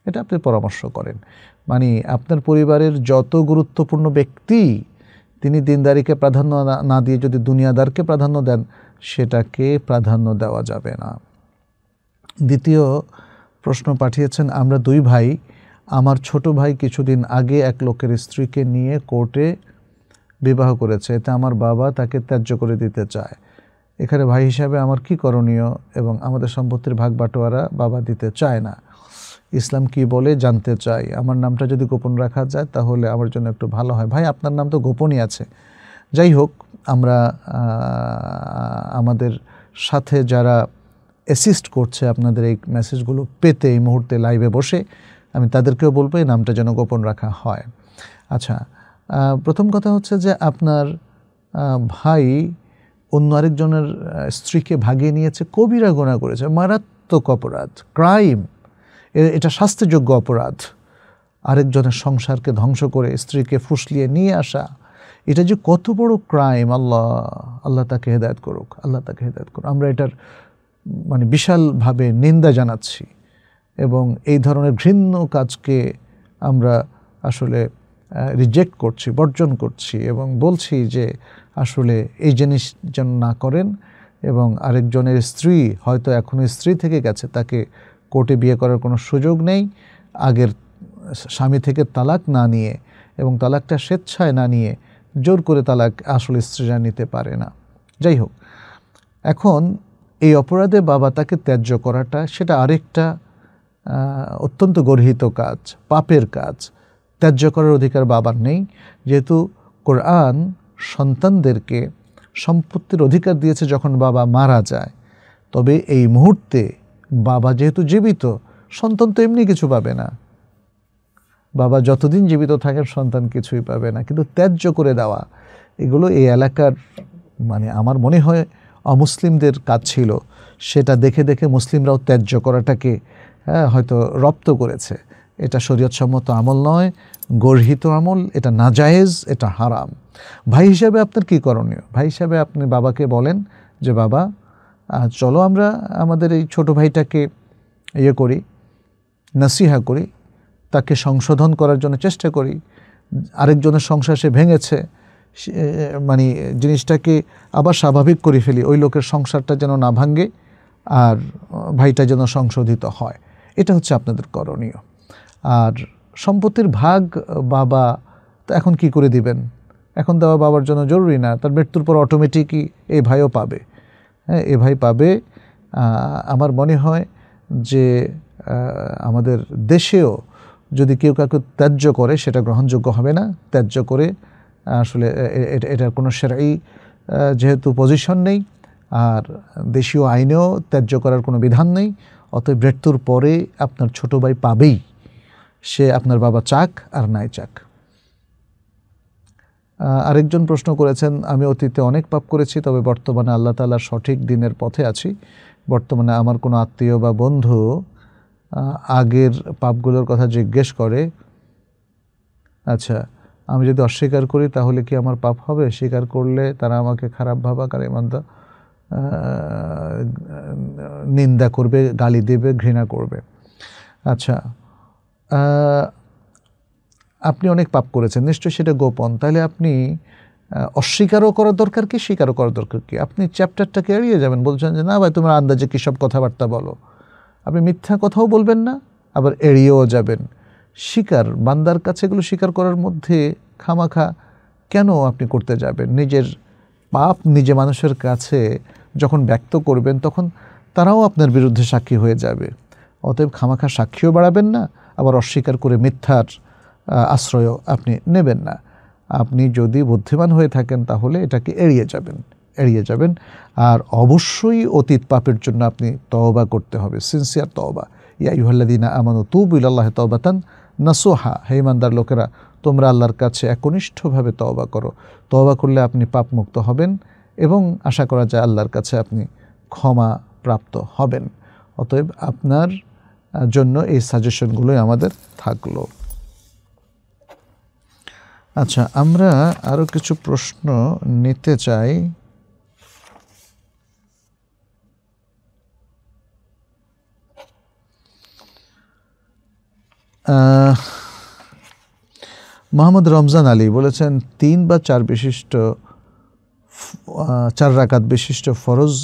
এটা আপনি পরামর্শ করেন মানে আপনার পরিবারের যত গুরুত্বপূর্ণ ব্যক্তি তিনি দিনদারিকে প্রাধান্য না দিয়ে যদি দুনিয়াদারকে প্রাধান্য দেন সেটাকে প্রাধান্য দেওয়া যাবে না দ্বিতীয় প্রশ্ন পাঠিয়েছেন আমরা দুই ভাই আমার ছোট ভাই কিছুদিন আগে এক লোকের স্ত্রীকে নিয়ে কোর্টে বিবাহ করেছে এতে আমার বাবা তাকে ত্যায্য করে দিতে চায় এখানে ভাই হিসাবে আমার কি করণীয় এবং আমাদের সম্পত্তির ভাগ বাটোয়ারা বাবা দিতে চায় না ইসলাম কি বলে জানতে চাই আমার নামটা যদি গোপন রাখা যায় তাহলে আমার জন্য একটু ভালো হয় ভাই আপনার নাম তো গোপনই আছে যাই হোক আমরা আমাদের সাথে যারা অ্যাসিস্ট করছে আপনাদের এই মেসেজগুলো পেতে এই মুহূর্তে লাইভে বসে আমি তাদেরকেও বলবো এই নামটা যেন গোপন রাখা হয় আচ্ছা প্রথম কথা হচ্ছে যে আপনার ভাই অন্য আরেকজনের স্ত্রীকে ভাগিয়ে নিয়েছে কবিরা গোনা করেছে মারাত্মক অপরাধ ক্রাইম এটা শাস্তিযোগ্য অপরাধ আরেকজনের সংসারকে ধ্বংস করে স্ত্রীকে ফুসলিয়ে নিয়ে আসা এটা যে কত বড় ক্রাইম আল্লাহ আল্লাহ তাকে হেদায়ত করুক আল্লাহ তাকে হেদায়ত করুক আমরা এটার মানে বিশালভাবে নিন্দা জানাচ্ছি এবং এই ধরনের ঘৃণ্য কাজকে আমরা আসলে রিজেক্ট করছি বর্জন করছি এবং বলছি যে আসলে এই জিনিস যেন না করেন এবং আরেকজনের স্ত্রী হয়তো এখনও স্ত্রী থেকে গেছে তাকে কোর্টে বিয়ে করার কোনো সুযোগ নেই আগের স্বামী থেকে তালাক না নিয়ে এবং তালাকটা স্বেচ্ছায় না নিয়ে জোর করে তালাক আসলে স্ত্রীরা নিতে পারে না যাই হোক এখন এই অপরাধে বাবা তাকে ত্যায্য করাটা সেটা আরেকটা অত্যন্ত গর্হিত কাজ পাপের কাজ ত্যায্য করার অধিকার বাবার নেই যেহেতু কোরআন সন্তানদেরকে সম্পত্তির অধিকার দিয়েছে যখন বাবা মারা যায় তবে এই মুহূর্তে বাবা যেহেতু জীবিত সন্তান তো এমনি কিছু পাবে না বাবা যতদিন জীবিত থাকেন সন্তান কিছুই পাবে না কিন্তু ত্যায্য করে দেওয়া এগুলো এই এলাকার মানে আমার মনে হয় অমুসলিমদের কাজ ছিল সেটা দেখে দেখে মুসলিমরাও ত্যায্য করাটাকে হ্যাঁ হয়তো রপ্ত করেছে এটা শরীয়তসম্মত আমল নয় গর্হিত আমল এটা নাজায়েজ এটা হারাম ভাই হিসাবে আপনার কি করণীয় ভাই হিসাবে আপনি বাবাকে বলেন যে বাবা চলো আমরা আমাদের এই ছোট ভাইটাকে ইয়ে করি নাসিহা করি তাকে সংশোধন করার জন্য চেষ্টা করি আরেকজনের সংসার সে ভেঙেছে মানে জিনিসটাকে আবার স্বাভাবিক করে ফেলি ওই লোকের সংসারটা যেন না ভাঙে আর ভাইটা যেন সংশোধিত হয় এটা হচ্ছে আপনাদের করণীয় আর সম্পত্তির ভাগ বাবা এখন কি করে দিবেন এখন দেওয়া বাবার জন্য জরুরি না তার মৃত্যুর পর অটোমেটিকই এ ভাইও পাবে হ্যাঁ এ ভাই পাবে আমার মনে হয় যে আমাদের দেশেও যদি কেউ কাউকে ত্যায্য করে সেটা গ্রহণযোগ্য হবে না ত্যায্য করে আসলে এটার কোনো সেরাই যেহেতু পজিশন নেই আর দেশীয় আইনেও ত্যায্য করার কোনো বিধান নেই অতএব মৃত্যুর পরে আপনার ছোটো ভাই পাবেই সে আপনার বাবা চাক আর নাই চাক আরেকজন প্রশ্ন করেছেন আমি অতীতে অনেক পাপ করেছি তবে বর্তমানে আল্লাহ তালার সঠিক দিনের পথে আছি বর্তমানে আমার কোনো আত্মীয় বা বন্ধু আগের পাপগুলোর কথা জিজ্ঞেস করে আচ্ছা আমি যদি অস্বীকার করি তাহলে কি আমার পাপ হবে স্বীকার করলে তারা আমাকে খারাপ ভাবা আর নিন্দা করবে গালি দেবে ঘৃণা করবে আচ্ছা আপনি অনেক পাপ করেছেন নিশ্চয়ই সেটা গোপন তাহলে আপনি অস্বীকারও করার দরকার কি স্বীকারও করার দরকার কি আপনি চ্যাপ্টারটাকে এড়িয়ে যাবেন বলছেন যে না ভাই তোমার আন্দাজে কী সব কথাবার্তা বলো আপনি মিথ্যা কথাও বলবেন না আবার এড়িয়েও যাবেন স্বীকার বান্দার কাছে এগুলো স্বীকার করার মধ্যে খামাখা কেন আপনি করতে যাবেন নিজের পাপ নিজে মানুষের কাছে যখন ব্যক্ত করবেন তখন তারাও আপনার বিরুদ্ধে সাক্ষী হয়ে যাবে অতএব খামাখা সাক্ষীও বাড়াবেন না আবার অস্বীকার করে মিথ্যার আশ্রয় আপনি নেবেন না আপনি যদি বুদ্ধিমান হয়ে থাকেন তাহলে এটাকে এড়িয়ে যাবেন এড়িয়ে যাবেন আর অবশ্যই অতীত পাপের জন্য আপনি তওবা করতে হবে সিনসিয়ার তওবা ইয়া ইহল্লাদিনা আমানো তুব ইল্লাহ তওবাতান নাসোহা হে ইমানদার লোকেরা তোমরা আল্লাহর কাছে একনিষ্ঠভাবে তওবা করো তওবা করলে আপনি পাপমুক্ত হবেন এবং আশা করা যায় আল্লাহর কাছে আপনি ক্ষমা প্রাপ্ত হবেন অতএব আপনার জন্য এই সাজেশনগুলোই আমাদের থাকলো আচ্ছা আমরা আরও কিছু প্রশ্ন নিতে চাই মোহাম্মদ রমজান আলী বলেছেন তিন বা চার বিশিষ্ট চার রাকাত বিশিষ্ট ফরজ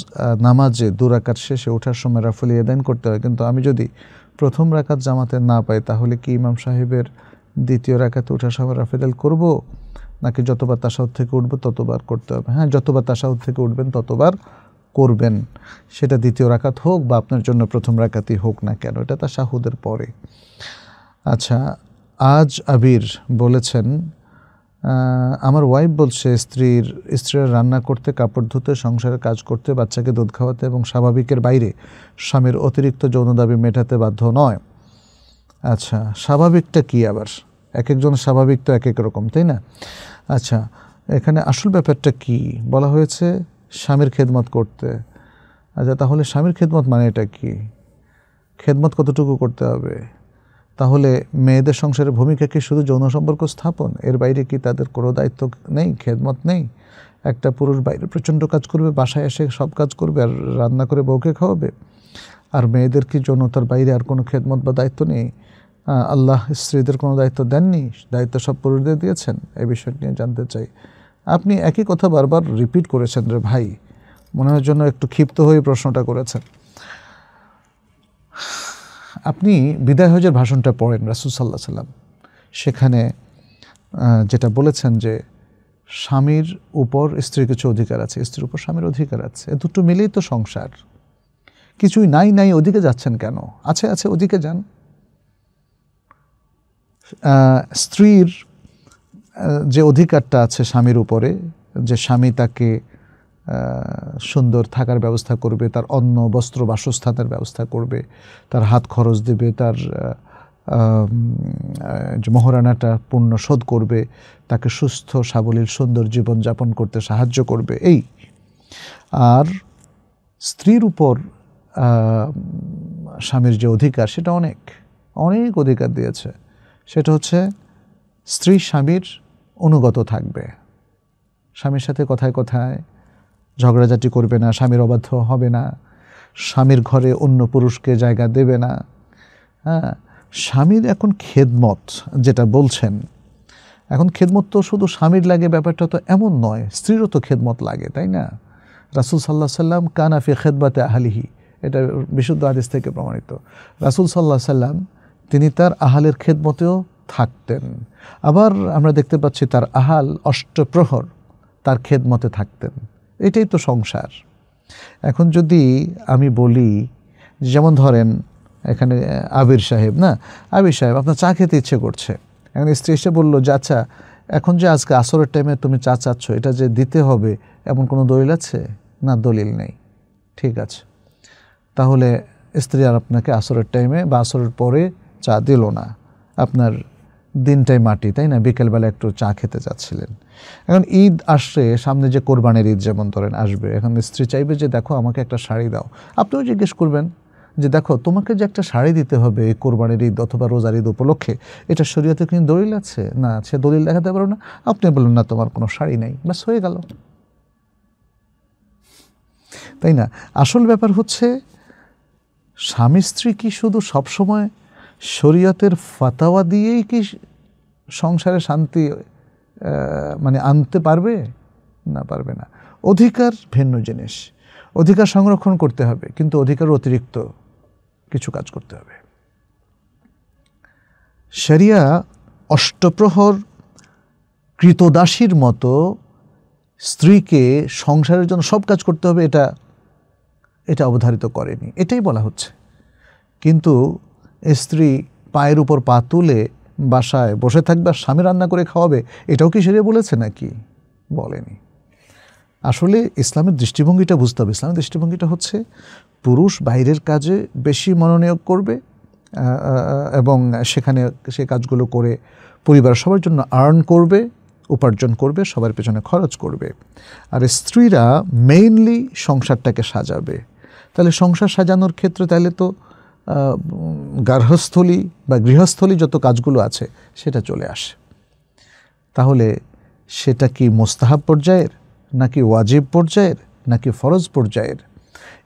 নামাজে দু রাকাত শেষে ওঠার সময় রাফুল ইয়াদাইন করতে হয় কিন্তু আমি যদি প্রথম রাখাত জামাতে না পাই তাহলে কি ইমাম সাহেবের দ্বিতীয় রাখাতে ওঠার সময় রাফেদাল করব নাকি যতবার তাসাউদ থেকে উঠবো ততবার করতে হবে হ্যাঁ যতবার তাসাউদ থেকে উঠবেন ততবার করবেন সেটা দ্বিতীয় রাখাত হোক বা আপনার জন্য প্রথম রাখাতই হোক না কেন এটা তাসাহুদের পরে আচ্ছা আজ আবির বলেছেন আমার ওয়াইফ বলছে স্ত্রীর স্ত্রীরা রান্না করতে কাপড় ধুতে সংসারের কাজ করতে বাচ্চাকে দুধ খাওয়াতে এবং স্বাভাবিকের বাইরে স্বামীর অতিরিক্ত যৌন দাবি মেটাতে বাধ্য নয় আচ্ছা স্বাভাবিকটা কি আবার এক একজন স্বাভাবিক তো এক এক রকম তাই না আচ্ছা এখানে আসল ব্যাপারটা কি বলা হয়েছে স্বামীর খেদমত করতে আচ্ছা তাহলে স্বামীর খেদমত মানে এটা কি খেদমত কতটুকু করতে হবে তাহলে মেয়েদের সংসারের ভূমিকা কি শুধু যৌন সম্পর্ক স্থাপন এর বাইরে কি তাদের কোনো দায়িত্ব নেই খেদমত নেই একটা পুরুষ বাইরে প্রচণ্ড কাজ করবে বাসায় এসে সব কাজ করবে আর রান্না করে বউকে খাওয়াবে আর মেয়েদের কি যৌনতার বাইরে আর কোনো খেদমত বা দায়িত্ব নেই আল্লাহ স্ত্রীদের কোনো দায়িত্ব দেননি দায়িত্ব সব পুরুষদের দিয়েছেন এই বিষয় নিয়ে জানতে চাই আপনি একই কথা বারবার রিপিট করেছেন রে ভাই মনে হয় জন্য একটু ক্ষিপ্ত হয়ে প্রশ্নটা করেছেন আপনি বিদায় হজের ভাষণটা পড়েন রাসুল সাল্লাহ সাল্লাম সেখানে যেটা বলেছেন যে স্বামীর উপর স্ত্রীর কিছু অধিকার আছে স্ত্রীর উপর স্বামীর অধিকার আছে দুটো মিলেই তো সংসার কিছুই নাই নাই ওদিকে যাচ্ছেন কেন আছে আছে ওদিকে যান স্ত্রীর যে অধিকারটা আছে স্বামীর উপরে যে স্বামী তাকে সুন্দর থাকার ব্যবস্থা করবে তার অন্ন বস্ত্র বাসস্থানের ব্যবস্থা করবে তার হাত খরচ দেবে তার মহারানাটা পূর্ণ শোধ করবে তাকে সুস্থ সাবলীল সুন্দর জীবন যাপন করতে সাহায্য করবে এই আর স্ত্রীর উপর স্বামীর যে অধিকার সেটা অনেক অনেক অধিকার দিয়েছে সেটা হচ্ছে স্ত্রী স্বামীর অনুগত থাকবে স্বামীর সাথে কথায় কথায় ঝগড়াঝাটি করবে না স্বামীর অবাধ্য হবে না স্বামীর ঘরে অন্য পুরুষকে জায়গা দেবে না হ্যাঁ স্বামীর এখন খেদমত যেটা বলছেন এখন খেদমত তো শুধু স্বামীর লাগে ব্যাপারটা তো এমন নয় স্ত্রীরও তো খেদমত লাগে তাই না রাসুল সাল্লাহ সাল্লাম কানাফি খেদবাতে আহালিহি এটা বিশুদ্ধ আদেশ থেকে প্রমাণিত রাসুল সাল্লাহ সাল্লাম তিনি তার আহালের খেদমতেও থাকতেন আবার আমরা দেখতে পাচ্ছি তার আহাল অষ্টপ্রহর তার খেদমতে থাকতেন এটাই তো সংসার এখন যদি আমি বলি যেমন ধরেন এখানে আবির সাহেব না আবির সাহেব আপনার চা খেতে ইচ্ছে করছে এখন স্ত্রী এসে বললো যে আচ্ছা এখন যে আজকে আসরের টাইমে তুমি চা চাচ্ছ এটা যে দিতে হবে এমন কোনো দলিল আছে না দলিল নেই ঠিক আছে তাহলে স্ত্রী আর আপনাকে আসরের টাইমে বা আসরের পরে চা দিল না আপনার দিনটাই মাটি তাই না বিকেলবেলা একটু চা খেতে যাচ্ছিলেন এখন ঈদ আসছে সামনে যে কোরবানির ঈদ যেমন ধরেন আসবে এখন স্ত্রী চাইবে যে দেখো আমাকে একটা শাড়ি দাও আপনিও জিজ্ঞেস করবেন যে দেখো তোমাকে যে একটা শাড়ি দিতে হবে কোরবানির ঈদ অথবা রোজার ঈদ উপলক্ষে এটা শরীয়তে কিন্তু দলিল আছে না সে দলিল দেখাতে পারো না আপনি বলুন না তোমার কোনো শাড়ি নেই ব্যাস হয়ে গেল তাই না আসল ব্যাপার হচ্ছে স্বামী স্ত্রী কি শুধু সবসময় শরীয়তের ফাতাওয়া দিয়েই কি সংসারে শান্তি মানে আনতে পারবে না পারবে না অধিকার ভিন্ন জিনিস অধিকার সংরক্ষণ করতে হবে কিন্তু অধিকার অতিরিক্ত কিছু কাজ করতে হবে সেরিয়া অষ্টপ্রহর কৃতদাসীর মতো স্ত্রীকে সংসারের জন্য সব কাজ করতে হবে এটা এটা অবধারিত করেনি এটাই বলা হচ্ছে কিন্তু স্ত্রী পায়ের উপর পা তুলে বাসায় বসে থাকবে আর স্বামী রান্না করে খাওয়াবে এটাও কি সেরে বলেছে নাকি বলেনি আসলে ইসলামের দৃষ্টিভঙ্গিটা বুঝতে হবে ইসলামের দৃষ্টিভঙ্গিটা হচ্ছে পুরুষ বাইরের কাজে বেশি মনোনিয়োগ করবে এবং সেখানে সে কাজগুলো করে পরিবার সবার জন্য আর্ন করবে উপার্জন করবে সবার পেছনে খরচ করবে আর স্ত্রীরা মেইনলি সংসারটাকে সাজাবে তাহলে সংসার সাজানোর ক্ষেত্রে তাহলে তো গার্হস্থলী বা গৃহস্থলী যত কাজগুলো আছে সেটা চলে আসে তাহলে সেটা কি মোস্তাহাব পর্যায়ের নাকি ওয়াজিব পর্যায়ের নাকি ফরজ পর্যায়ের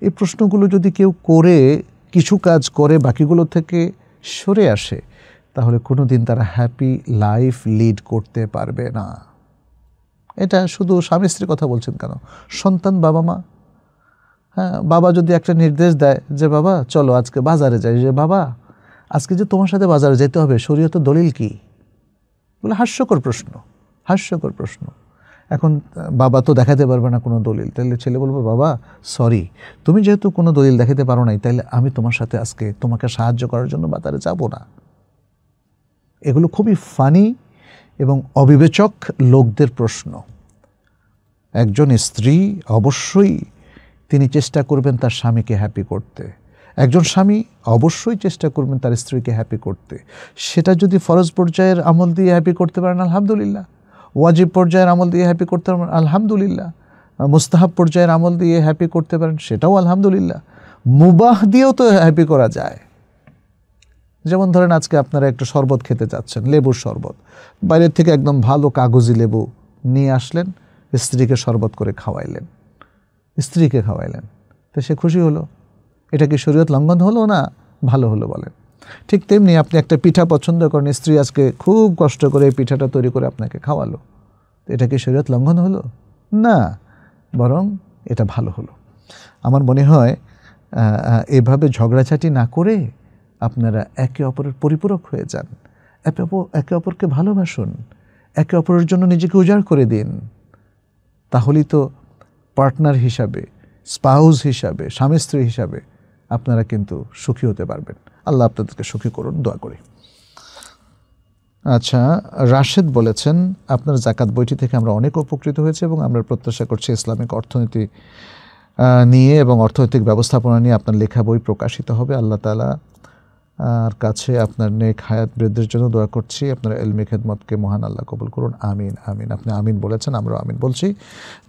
এই প্রশ্নগুলো যদি কেউ করে কিছু কাজ করে বাকিগুলো থেকে সরে আসে তাহলে কোনো দিন তারা হ্যাপি লাইফ লিড করতে পারবে না এটা শুধু স্বামী স্ত্রীর কথা বলছেন কেন সন্তান বাবা মা হ্যাঁ বাবা যদি একটা নির্দেশ দেয় যে বাবা চলো আজকে বাজারে যাই যে বাবা আজকে যে তোমার সাথে বাজারে যেতে হবে শরীয়ত দলিল কি বলে হাস্যকর প্রশ্ন হাস্যকর প্রশ্ন এখন বাবা তো দেখাতে পারবে না কোনো দলিল তাহলে ছেলে বলবে বাবা সরি তুমি যেহেতু কোনো দলিল দেখাতে পারো নাই তাহলে আমি তোমার সাথে আজকে তোমাকে সাহায্য করার জন্য বাজারে যাব না এগুলো খুবই ফানি এবং অবিবেচক লোকদের প্রশ্ন একজন স্ত্রী অবশ্যই তিনি চেষ্টা করবেন তার স্বামীকে হ্যাপি করতে একজন স্বামী অবশ্যই চেষ্টা করবেন তার স্ত্রীকে হ্যাপি করতে সেটা যদি ফরজ পর্যায়ের আমল দিয়ে হ্যাপি করতে পারেন আলহামদুলিল্লাহ ওয়াজিব পর্যায়ের আমল দিয়ে হ্যাপি করতে পারেন আলহামদুলিল্লাহ মুস্তাহাব পর্যায়ের আমল দিয়ে হ্যাপি করতে পারেন সেটাও আলহামদুলিল্লাহ মুবাহ দিয়েও তো হ্যাপি করা যায় যেমন ধরেন আজকে আপনারা একটা শরবত খেতে যাচ্ছেন লেবুর শরবত বাইরের থেকে একদম ভালো কাগজি লেবু নিয়ে আসলেন স্ত্রীকে শরবত করে খাওয়াইলেন স্ত্রীকে খাওয়াইলেন তো সে খুশি হলো এটা কি শরীয়ত লঙ্ঘন হলো না ভালো হলো বলেন ঠিক তেমনি আপনি একটা পিঠা পছন্দ করেন স্ত্রী আজকে খুব কষ্ট করে এই পিঠাটা তৈরি করে আপনাকে খাওয়ালো এটা কি শরীয়ত লঙ্ঘন হলো না বরং এটা ভালো হলো আমার মনে হয় এভাবে ঝগড়াঝাটি না করে আপনারা একে অপরের পরিপূরক হয়ে যান একে অপরকে ভালোবাসুন একে অপরের জন্য নিজেকে উজাড় করে দিন তাহলেই তো পার্টনার হিসাবে স্পাউস হিসাবে স্বামী স্ত্রী হিসাবে আপনারা কিন্তু সুখী হতে পারবেন আল্লাহ আপনাদেরকে সুখী করুন দোয়া করি আচ্ছা রাশেদ বলেছেন আপনার জাকাত বইটি থেকে আমরা অনেক উপকৃত হয়েছে এবং আমরা প্রত্যাশা করছি ইসলামিক অর্থনীতি নিয়ে এবং অর্থনৈতিক ব্যবস্থাপনা নিয়ে আপনার লেখা বই প্রকাশিত হবে আল্লাহ তালা আর কাছে আপনার নেক হায়াত বৃদ্ধির জন্য দোয়া করছি আপনার এলমি খেদমতকে মহান আল্লাহ কবুল করুন আমিন আমিন আপনি আমিন বলেছেন আমরা আমিন বলছি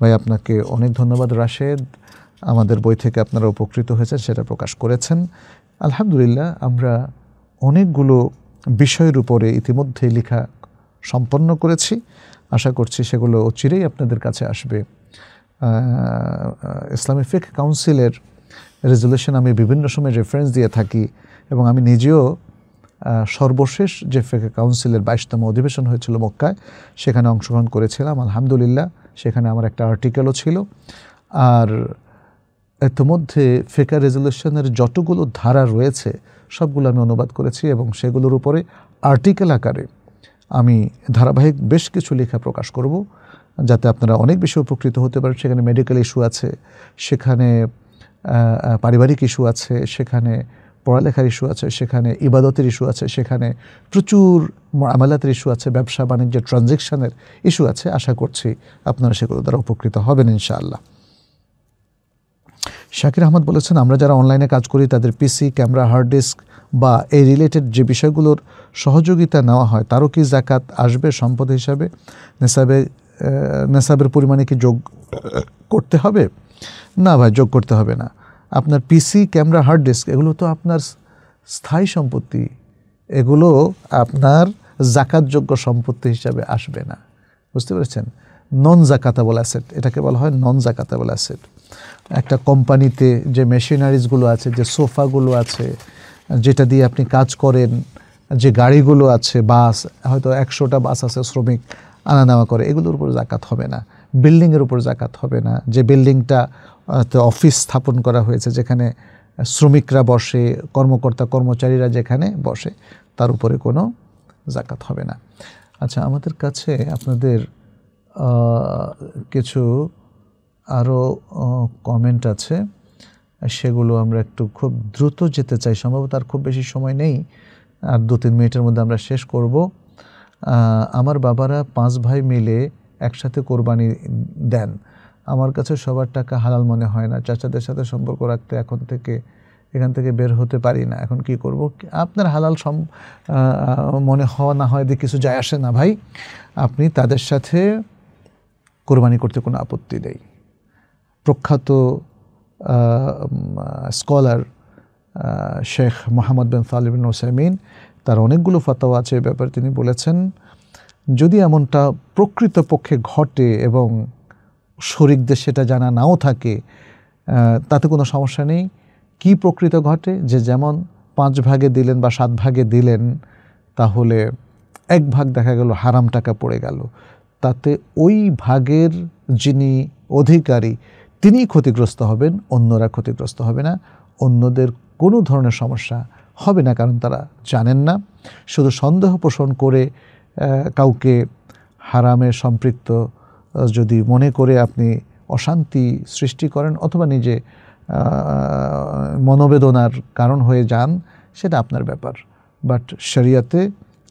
ভাই আপনাকে অনেক ধন্যবাদ রাশেদ আমাদের বই থেকে আপনারা উপকৃত হয়েছেন সেটা প্রকাশ করেছেন আলহামদুলিল্লাহ আমরা অনেকগুলো বিষয়ের উপরে ইতিমধ্যে লেখা সম্পন্ন করেছি আশা করছি সেগুলো চিরেই আপনাদের কাছে আসবে ইসলামী ফিক কাউন্সিলের রেজুলেশন আমি বিভিন্ন সময় রেফারেন্স দিয়ে থাকি এবং আমি নিজেও সর্বশেষ যে ফেকে কাউন্সিলের বাইশতম অধিবেশন হয়েছিল মক্কায় সেখানে অংশগ্রহণ করেছিলাম আলহামদুলিল্লাহ সেখানে আমার একটা আর্টিকেলও ছিল আর এতমধ্যে ফেকা রেজলিউশনের যতগুলো ধারা রয়েছে সবগুলো আমি অনুবাদ করেছি এবং সেগুলোর উপরে আর্টিকেল আকারে আমি ধারাবাহিক বেশ কিছু লেখা প্রকাশ করব যাতে আপনারা অনেক বেশি উপকৃত হতে পারেন সেখানে মেডিকেল ইস্যু আছে সেখানে পারিবারিক ইস্যু আছে সেখানে পড়ালেখার ইস্যু আছে সেখানে ইবাদতের ইস্যু আছে সেখানে প্রচুর আমালাতের ইস্যু আছে ব্যবসা বাণিজ্য ট্রানজেকশানের ইস্যু আছে আশা করছি আপনারা সেগুলো দ্বারা উপকৃত হবেন ইনশাআল্লাহ শাকির আহমদ বলেছেন আমরা যারা অনলাইনে কাজ করি তাদের পিসি ক্যামেরা হার্ড ডিস্ক বা এই রিলেটেড যে বিষয়গুলোর সহযোগিতা নেওয়া হয় তারও কি জাকাত আসবে সম্পদ হিসাবে নেশাবে নেশাবের পরিমাণে কি যোগ করতে হবে না ভাই যোগ করতে হবে না আপনার পিসি ক্যামেরা হার্ড ডিস্ক এগুলো তো আপনার স্থায়ী সম্পত্তি এগুলো আপনার জাকাতযোগ্য সম্পত্তি হিসাবে আসবে না বুঝতে পেরেছেন নন জাকাতাবল অ্যাসেট এটাকে বলা হয় নন জাকাতাবল অ্যাসেট একটা কোম্পানিতে যে মেশিনারিজগুলো আছে যে সোফাগুলো আছে যেটা দিয়ে আপনি কাজ করেন যে গাড়িগুলো আছে বাস হয়তো একশোটা বাস আছে শ্রমিক আনা নেওয়া করে এগুলোর উপর জাকাত হবে না বিল্ডিংয়ের উপর জাকাত হবে না যে বিল্ডিংটা অফিস স্থাপন করা হয়েছে যেখানে শ্রমিকরা বসে কর্মকর্তা কর্মচারীরা যেখানে বসে তার উপরে কোনো জাকাত হবে না আচ্ছা আমাদের কাছে আপনাদের কিছু আরও কমেন্ট আছে সেগুলো আমরা একটু খুব দ্রুত যেতে চাই সম্ভবত আর খুব বেশি সময় নেই আর দু তিন মিনিটের মধ্যে আমরা শেষ করব আমার বাবারা পাঁচ ভাই মিলে একসাথে কোরবানি দেন আমার কাছে সবার টাকা হালাল মনে হয় না চাচাদের সাথে সম্পর্ক রাখতে এখন থেকে এখান থেকে বের হতে পারি না এখন কি করব আপনার হালাল সম মনে হওয়া না হয় কিছু যায় আসে না ভাই আপনি তাদের সাথে কোরবানি করতে কোনো আপত্তি নেই প্রখ্যাত স্কলার শেখ মোহাম্মদ বিন সালিবিন ওসাইমিন তার অনেকগুলো ফতোয়া আছে এ ব্যাপারে তিনি বলেছেন যদি এমনটা প্রকৃতপক্ষে ঘটে এবং শরিকদের সেটা জানা নাও থাকে তাতে কোনো সমস্যা নেই কি প্রকৃত ঘটে যে যেমন পাঁচ ভাগে দিলেন বা সাত ভাগে দিলেন তাহলে এক ভাগ দেখা গেল হারাম টাকা পড়ে গেল তাতে ওই ভাগের যিনি অধিকারী তিনি ক্ষতিগ্রস্ত হবেন অন্যরা ক্ষতিগ্রস্ত হবে না অন্যদের কোনো ধরনের সমস্যা হবে না কারণ তারা জানেন না শুধু সন্দেহ পোষণ করে কাউকে হারামে সম্পৃক্ত যদি মনে করে আপনি অশান্তি সৃষ্টি করেন অথবা নিজে মনোবেদনার কারণ হয়ে যান সেটা আপনার ব্যাপার বাট শরিয়াতে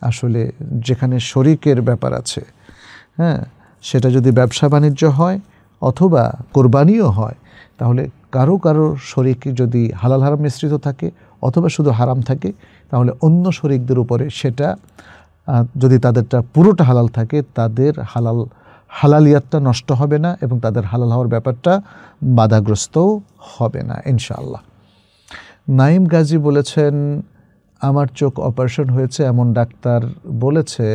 আসলে যেখানে শরিকের ব্যাপার আছে হ্যাঁ সেটা যদি ব্যবসা বাণিজ্য হয় অথবা কোরবানিও হয় তাহলে কারো কারো শরিক যদি হালাল হারাম মিশ্রিত থাকে অথবা শুধু হারাম থাকে তাহলে অন্য শরিকদের উপরে সেটা যদি তাদেরটা পুরোটা হালাল থাকে তাদের হালাল হালালিয়াতটা নষ্ট হবে না এবং তাদের হালাল হওয়ার ব্যাপারটা বাধাগ্রস্তও হবে না ইনশাআল্লাহ নাইম গাজী বলেছেন আমার চোখ অপারেশন হয়েছে এমন ডাক্তার বলেছে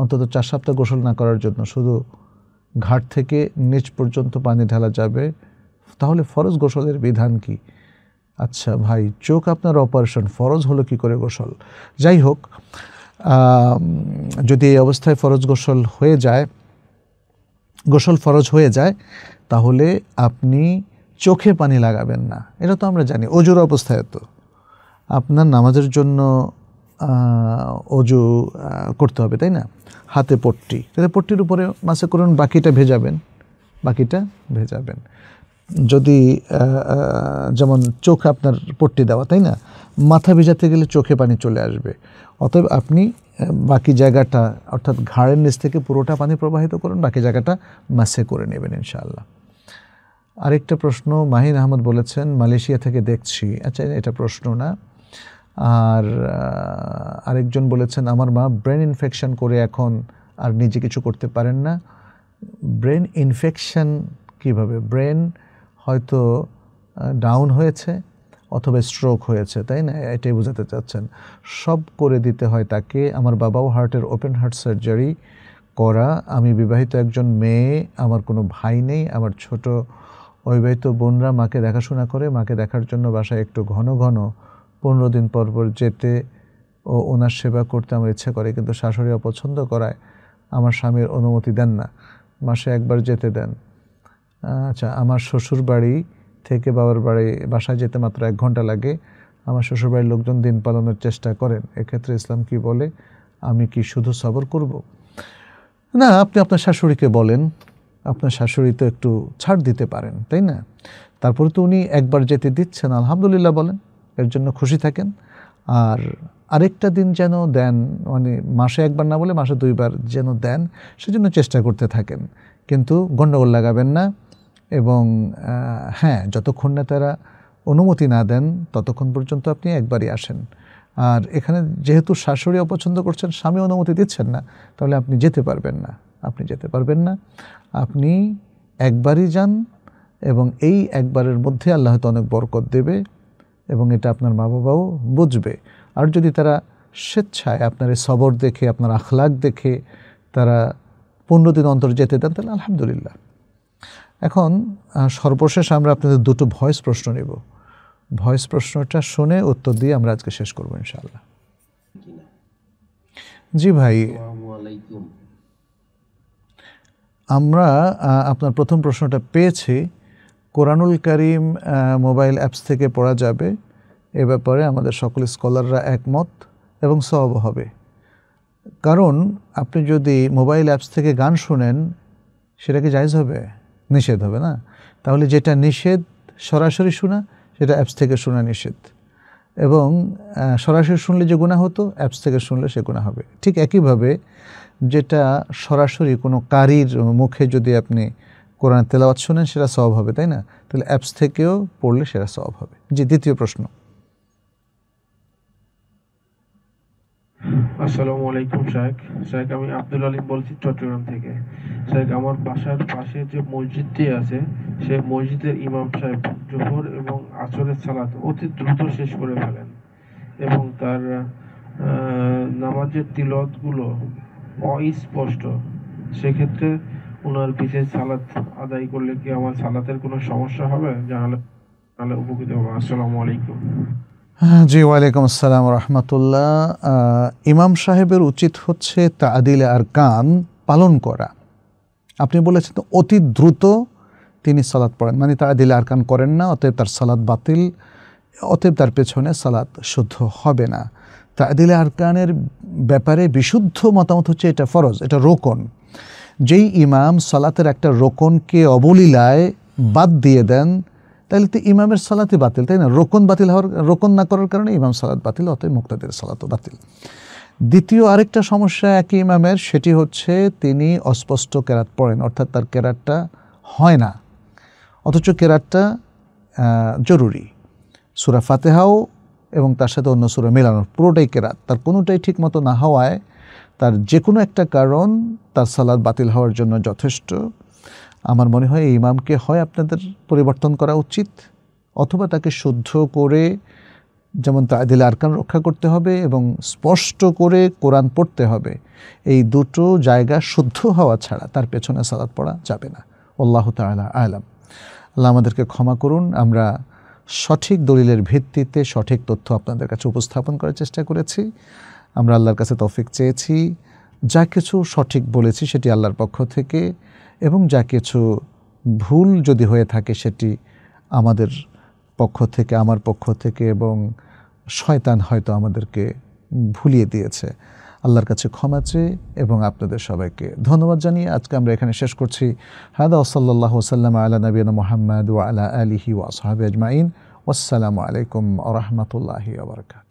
অন্তত চার সপ্তাহ গোসল না করার জন্য শুধু ঘাট থেকে নিচ পর্যন্ত পানি ঢালা যাবে তাহলে ফরজ গোসলের বিধান কি আচ্ছা ভাই চোখ আপনার অপারেশন ফরজ হলো কি করে গোসল যাই হোক যদি এই অবস্থায় ফরজ গোসল হয়ে যায় গোসল ফরজ হয়ে যায় তাহলে আপনি চোখে পানি লাগাবেন না এটা তো আমরা জানি অজুর অবস্থায় তো আপনার নামাজের জন্য অজু করতে হবে তাই না হাতে পট্টি তাহলে পট্টির উপরে মাসে করুন বাকিটা ভেজাবেন বাকিটা ভেজাবেন যদি যেমন চোখ আপনার পট্টি দেওয়া তাই না মাথা ভিজাতে গেলে চোখে পানি চলে আসবে অতএব আপনি বাকি জায়গাটা অর্থাৎ ঘাড়ের নিচ থেকে পুরোটা পানি প্রবাহিত করুন বাকি জায়গাটা মাসে করে নেবেন ইনশাআল্লাহ আরেকটা প্রশ্ন মাহিন আহমদ বলেছেন মালয়েশিয়া থেকে দেখছি আচ্ছা এটা প্রশ্ন না আর আরেকজন বলেছেন আমার মা ব্রেন ইনফেকশন করে এখন আর নিজে কিছু করতে পারেন না ব্রেন ইনফেকশন কিভাবে ব্রেন হয়তো ডাউন হয়েছে অথবা স্ট্রোক হয়েছে তাই না এটাই বোঝাতে চাচ্ছেন সব করে দিতে হয় তাকে আমার বাবাও হার্টের ওপেন হার্ট সার্জারি করা আমি বিবাহিত একজন মেয়ে আমার কোনো ভাই নেই আমার ছোট অবিবাহিত বোনরা মাকে দেখাশোনা করে মাকে দেখার জন্য বাসায় একটু ঘন ঘন পনেরো দিন পর পর যেতে ও ওনার সেবা করতে আমার ইচ্ছা করে কিন্তু শাশুড়ি অপছন্দ করায় আমার স্বামীর অনুমতি দেন না মাসে একবার যেতে দেন আচ্ছা আমার শ্বশুর বাড়ি থেকে বাবার বাড়ি বাসায় যেতে মাত্র এক ঘন্টা লাগে আমার শ্বশুরবাড়ির লোকজন দিন পালনের চেষ্টা করেন এক্ষেত্রে ইসলাম কি বলে আমি কি শুধু সবর করব না আপনি আপনার শাশুড়িকে বলেন আপনার শাশুড়ি তো একটু ছাড় দিতে পারেন তাই না তারপরে তো উনি একবার যেতে দিচ্ছেন আলহামদুলিল্লাহ বলেন এর জন্য খুশি থাকেন আর আরেকটা দিন যেন দেন মানে মাসে একবার না বলে মাসে দুইবার যেন দেন সেজন্য চেষ্টা করতে থাকেন কিন্তু গণ্ডগোল লাগাবেন না এবং হ্যাঁ যতক্ষণ না তারা অনুমতি না দেন ততক্ষণ পর্যন্ত আপনি একবারই আসেন আর এখানে যেহেতু শাশুড়ি অপছন্দ করছেন স্বামী অনুমতি দিচ্ছেন না তাহলে আপনি যেতে পারবেন না আপনি যেতে পারবেন না আপনি একবারই যান এবং এই একবারের মধ্যে আল্লাহ তো অনেক বরকত দেবে এবং এটা আপনার মা বাবাও বুঝবে আর যদি তারা স্বেচ্ছায় আপনার এই সবর দেখে আপনার আখলাক দেখে তারা পনেরো দিন অন্তর যেতে দেন তাহলে আলহামদুলিল্লাহ এখন সর্বশেষ আমরা আপনাদের দুটো ভয়েস প্রশ্ন নেব ভয়েস প্রশ্নটা শুনে উত্তর দিয়ে আমরা আজকে শেষ করবো ইনশাল্লাহ জি ভাই আমরা আপনার প্রথম প্রশ্নটা পেয়েছি কোরআনুল করিম মোবাইল অ্যাপস থেকে পড়া যাবে এ ব্যাপারে আমাদের সকল স্কলাররা একমত এবং সব হবে কারণ আপনি যদি মোবাইল অ্যাপস থেকে গান শুনেন সেটা কি জায়জ হবে নিষেধ হবে না তাহলে যেটা নিষেধ সরাসরি শোনা সেটা অ্যাপস থেকে শোনা নিষেধ এবং সরাসরি শুনলে যে গুণা হতো অ্যাপস থেকে শুনলে সে গুণা হবে ঠিক একইভাবে যেটা সরাসরি কোনো কারির মুখে যদি আপনি কোরআন তেলাওয়াত শোনেন সেটা সব হবে তাই না তাহলে অ্যাপস থেকেও পড়লে সেটা সব হবে যে দ্বিতীয় প্রশ্ন আসসালামু আলাইকুম শাহেক শেখ আমি আব্দুল আলিম বলছি চট্টগ্রাম থেকে শেখ আমার বাসার পাশে যে মসজিদটি আছে সেই মসজিদের ইমাম সাহেব জোহর এবং আসরের সালাত অতি দ্রুত শেষ করে ফেলেন এবং তার নামাজের তিলতগুলো অস্পষ্ট সেক্ষেত্রে ওনার বিশেষ সালাত আদায় করলে কি আমার সালাতের কোনো সমস্যা হবে জানালে তাহলে উপকৃত হবে আসসালামু আলাইকুম হ্যাঁ, জি ওয়ালাইকুম আসসালাম রহমতুল্লাহ ইমাম সাহেবের উচিত হচ্ছে তাদিল আর কান পালন করা আপনি বলেছেন অতি দ্রুত তিনি সালাদ পড়েন মানে তাদিল আর কান করেন না অতএব তার সালাদ বাতিল অতএব তার পেছনে সালাদ শুদ্ধ হবে না তাদিল আর কানের ব্যাপারে বিশুদ্ধ মতামত হচ্ছে এটা ফরজ এটা রোকন যেই ইমাম সালাতের একটা রোকনকে অবলীলায় বাদ দিয়ে দেন তাহলে তো ইমামের সালাতই বাতিল তাই না রোকন বাতিল হওয়ার রোকন না করার কারণে ইমাম সালাত বাতিল অতএব মুক্তাদের সালাতও বাতিল দ্বিতীয় আরেকটা সমস্যা একই ইমামের সেটি হচ্ছে তিনি অস্পষ্ট কেরাত পড়েন অর্থাৎ তার কেরাতটা হয় না অথচ কেরাতটা জরুরি সুরা ফাতেহাও এবং তার সাথে অন্য সুরা মেলানোর পুরোটাই কেরাত তার কোনোটাই ঠিক মতো না হওয়ায় তার যে কোনো একটা কারণ তার সালাদ বাতিল হওয়ার জন্য যথেষ্ট আমার মনে হয় ইমামকে হয় আপনাদের পরিবর্তন করা উচিত অথবা তাকে শুদ্ধ করে যেমন দিলে আরকান রক্ষা করতে হবে এবং স্পষ্ট করে কোরআন পড়তে হবে এই দুটো জায়গা শুদ্ধ হওয়া ছাড়া তার পেছনে সালাদ পড়া যাবে না আল্লাহ তালা আলাম আল্লাহ আমাদেরকে ক্ষমা করুন আমরা সঠিক দলিলের ভিত্তিতে সঠিক তথ্য আপনাদের কাছে উপস্থাপন করার চেষ্টা করেছি আমরা আল্লাহর কাছে তফিক চেয়েছি যা কিছু সঠিক বলেছি সেটি আল্লাহর পক্ষ থেকে এবং যা কিছু ভুল যদি হয়ে থাকে সেটি আমাদের পক্ষ থেকে আমার পক্ষ থেকে এবং শয়তান হয়তো আমাদেরকে ভুলিয়ে দিয়েছে আল্লাহর কাছে ক্ষমা চেয়ে এবং আপনাদের সবাইকে ধন্যবাদ জানিয়ে আজকে আমরা এখানে শেষ করছি হাদা ওসল্লাহ সাল্লাম আল্লাহ নবীন মোহাম্মদ ও আলা আলিহি ওয়াসহাব আজমাইন আসসালামু আলাইকুম আ আবরকাত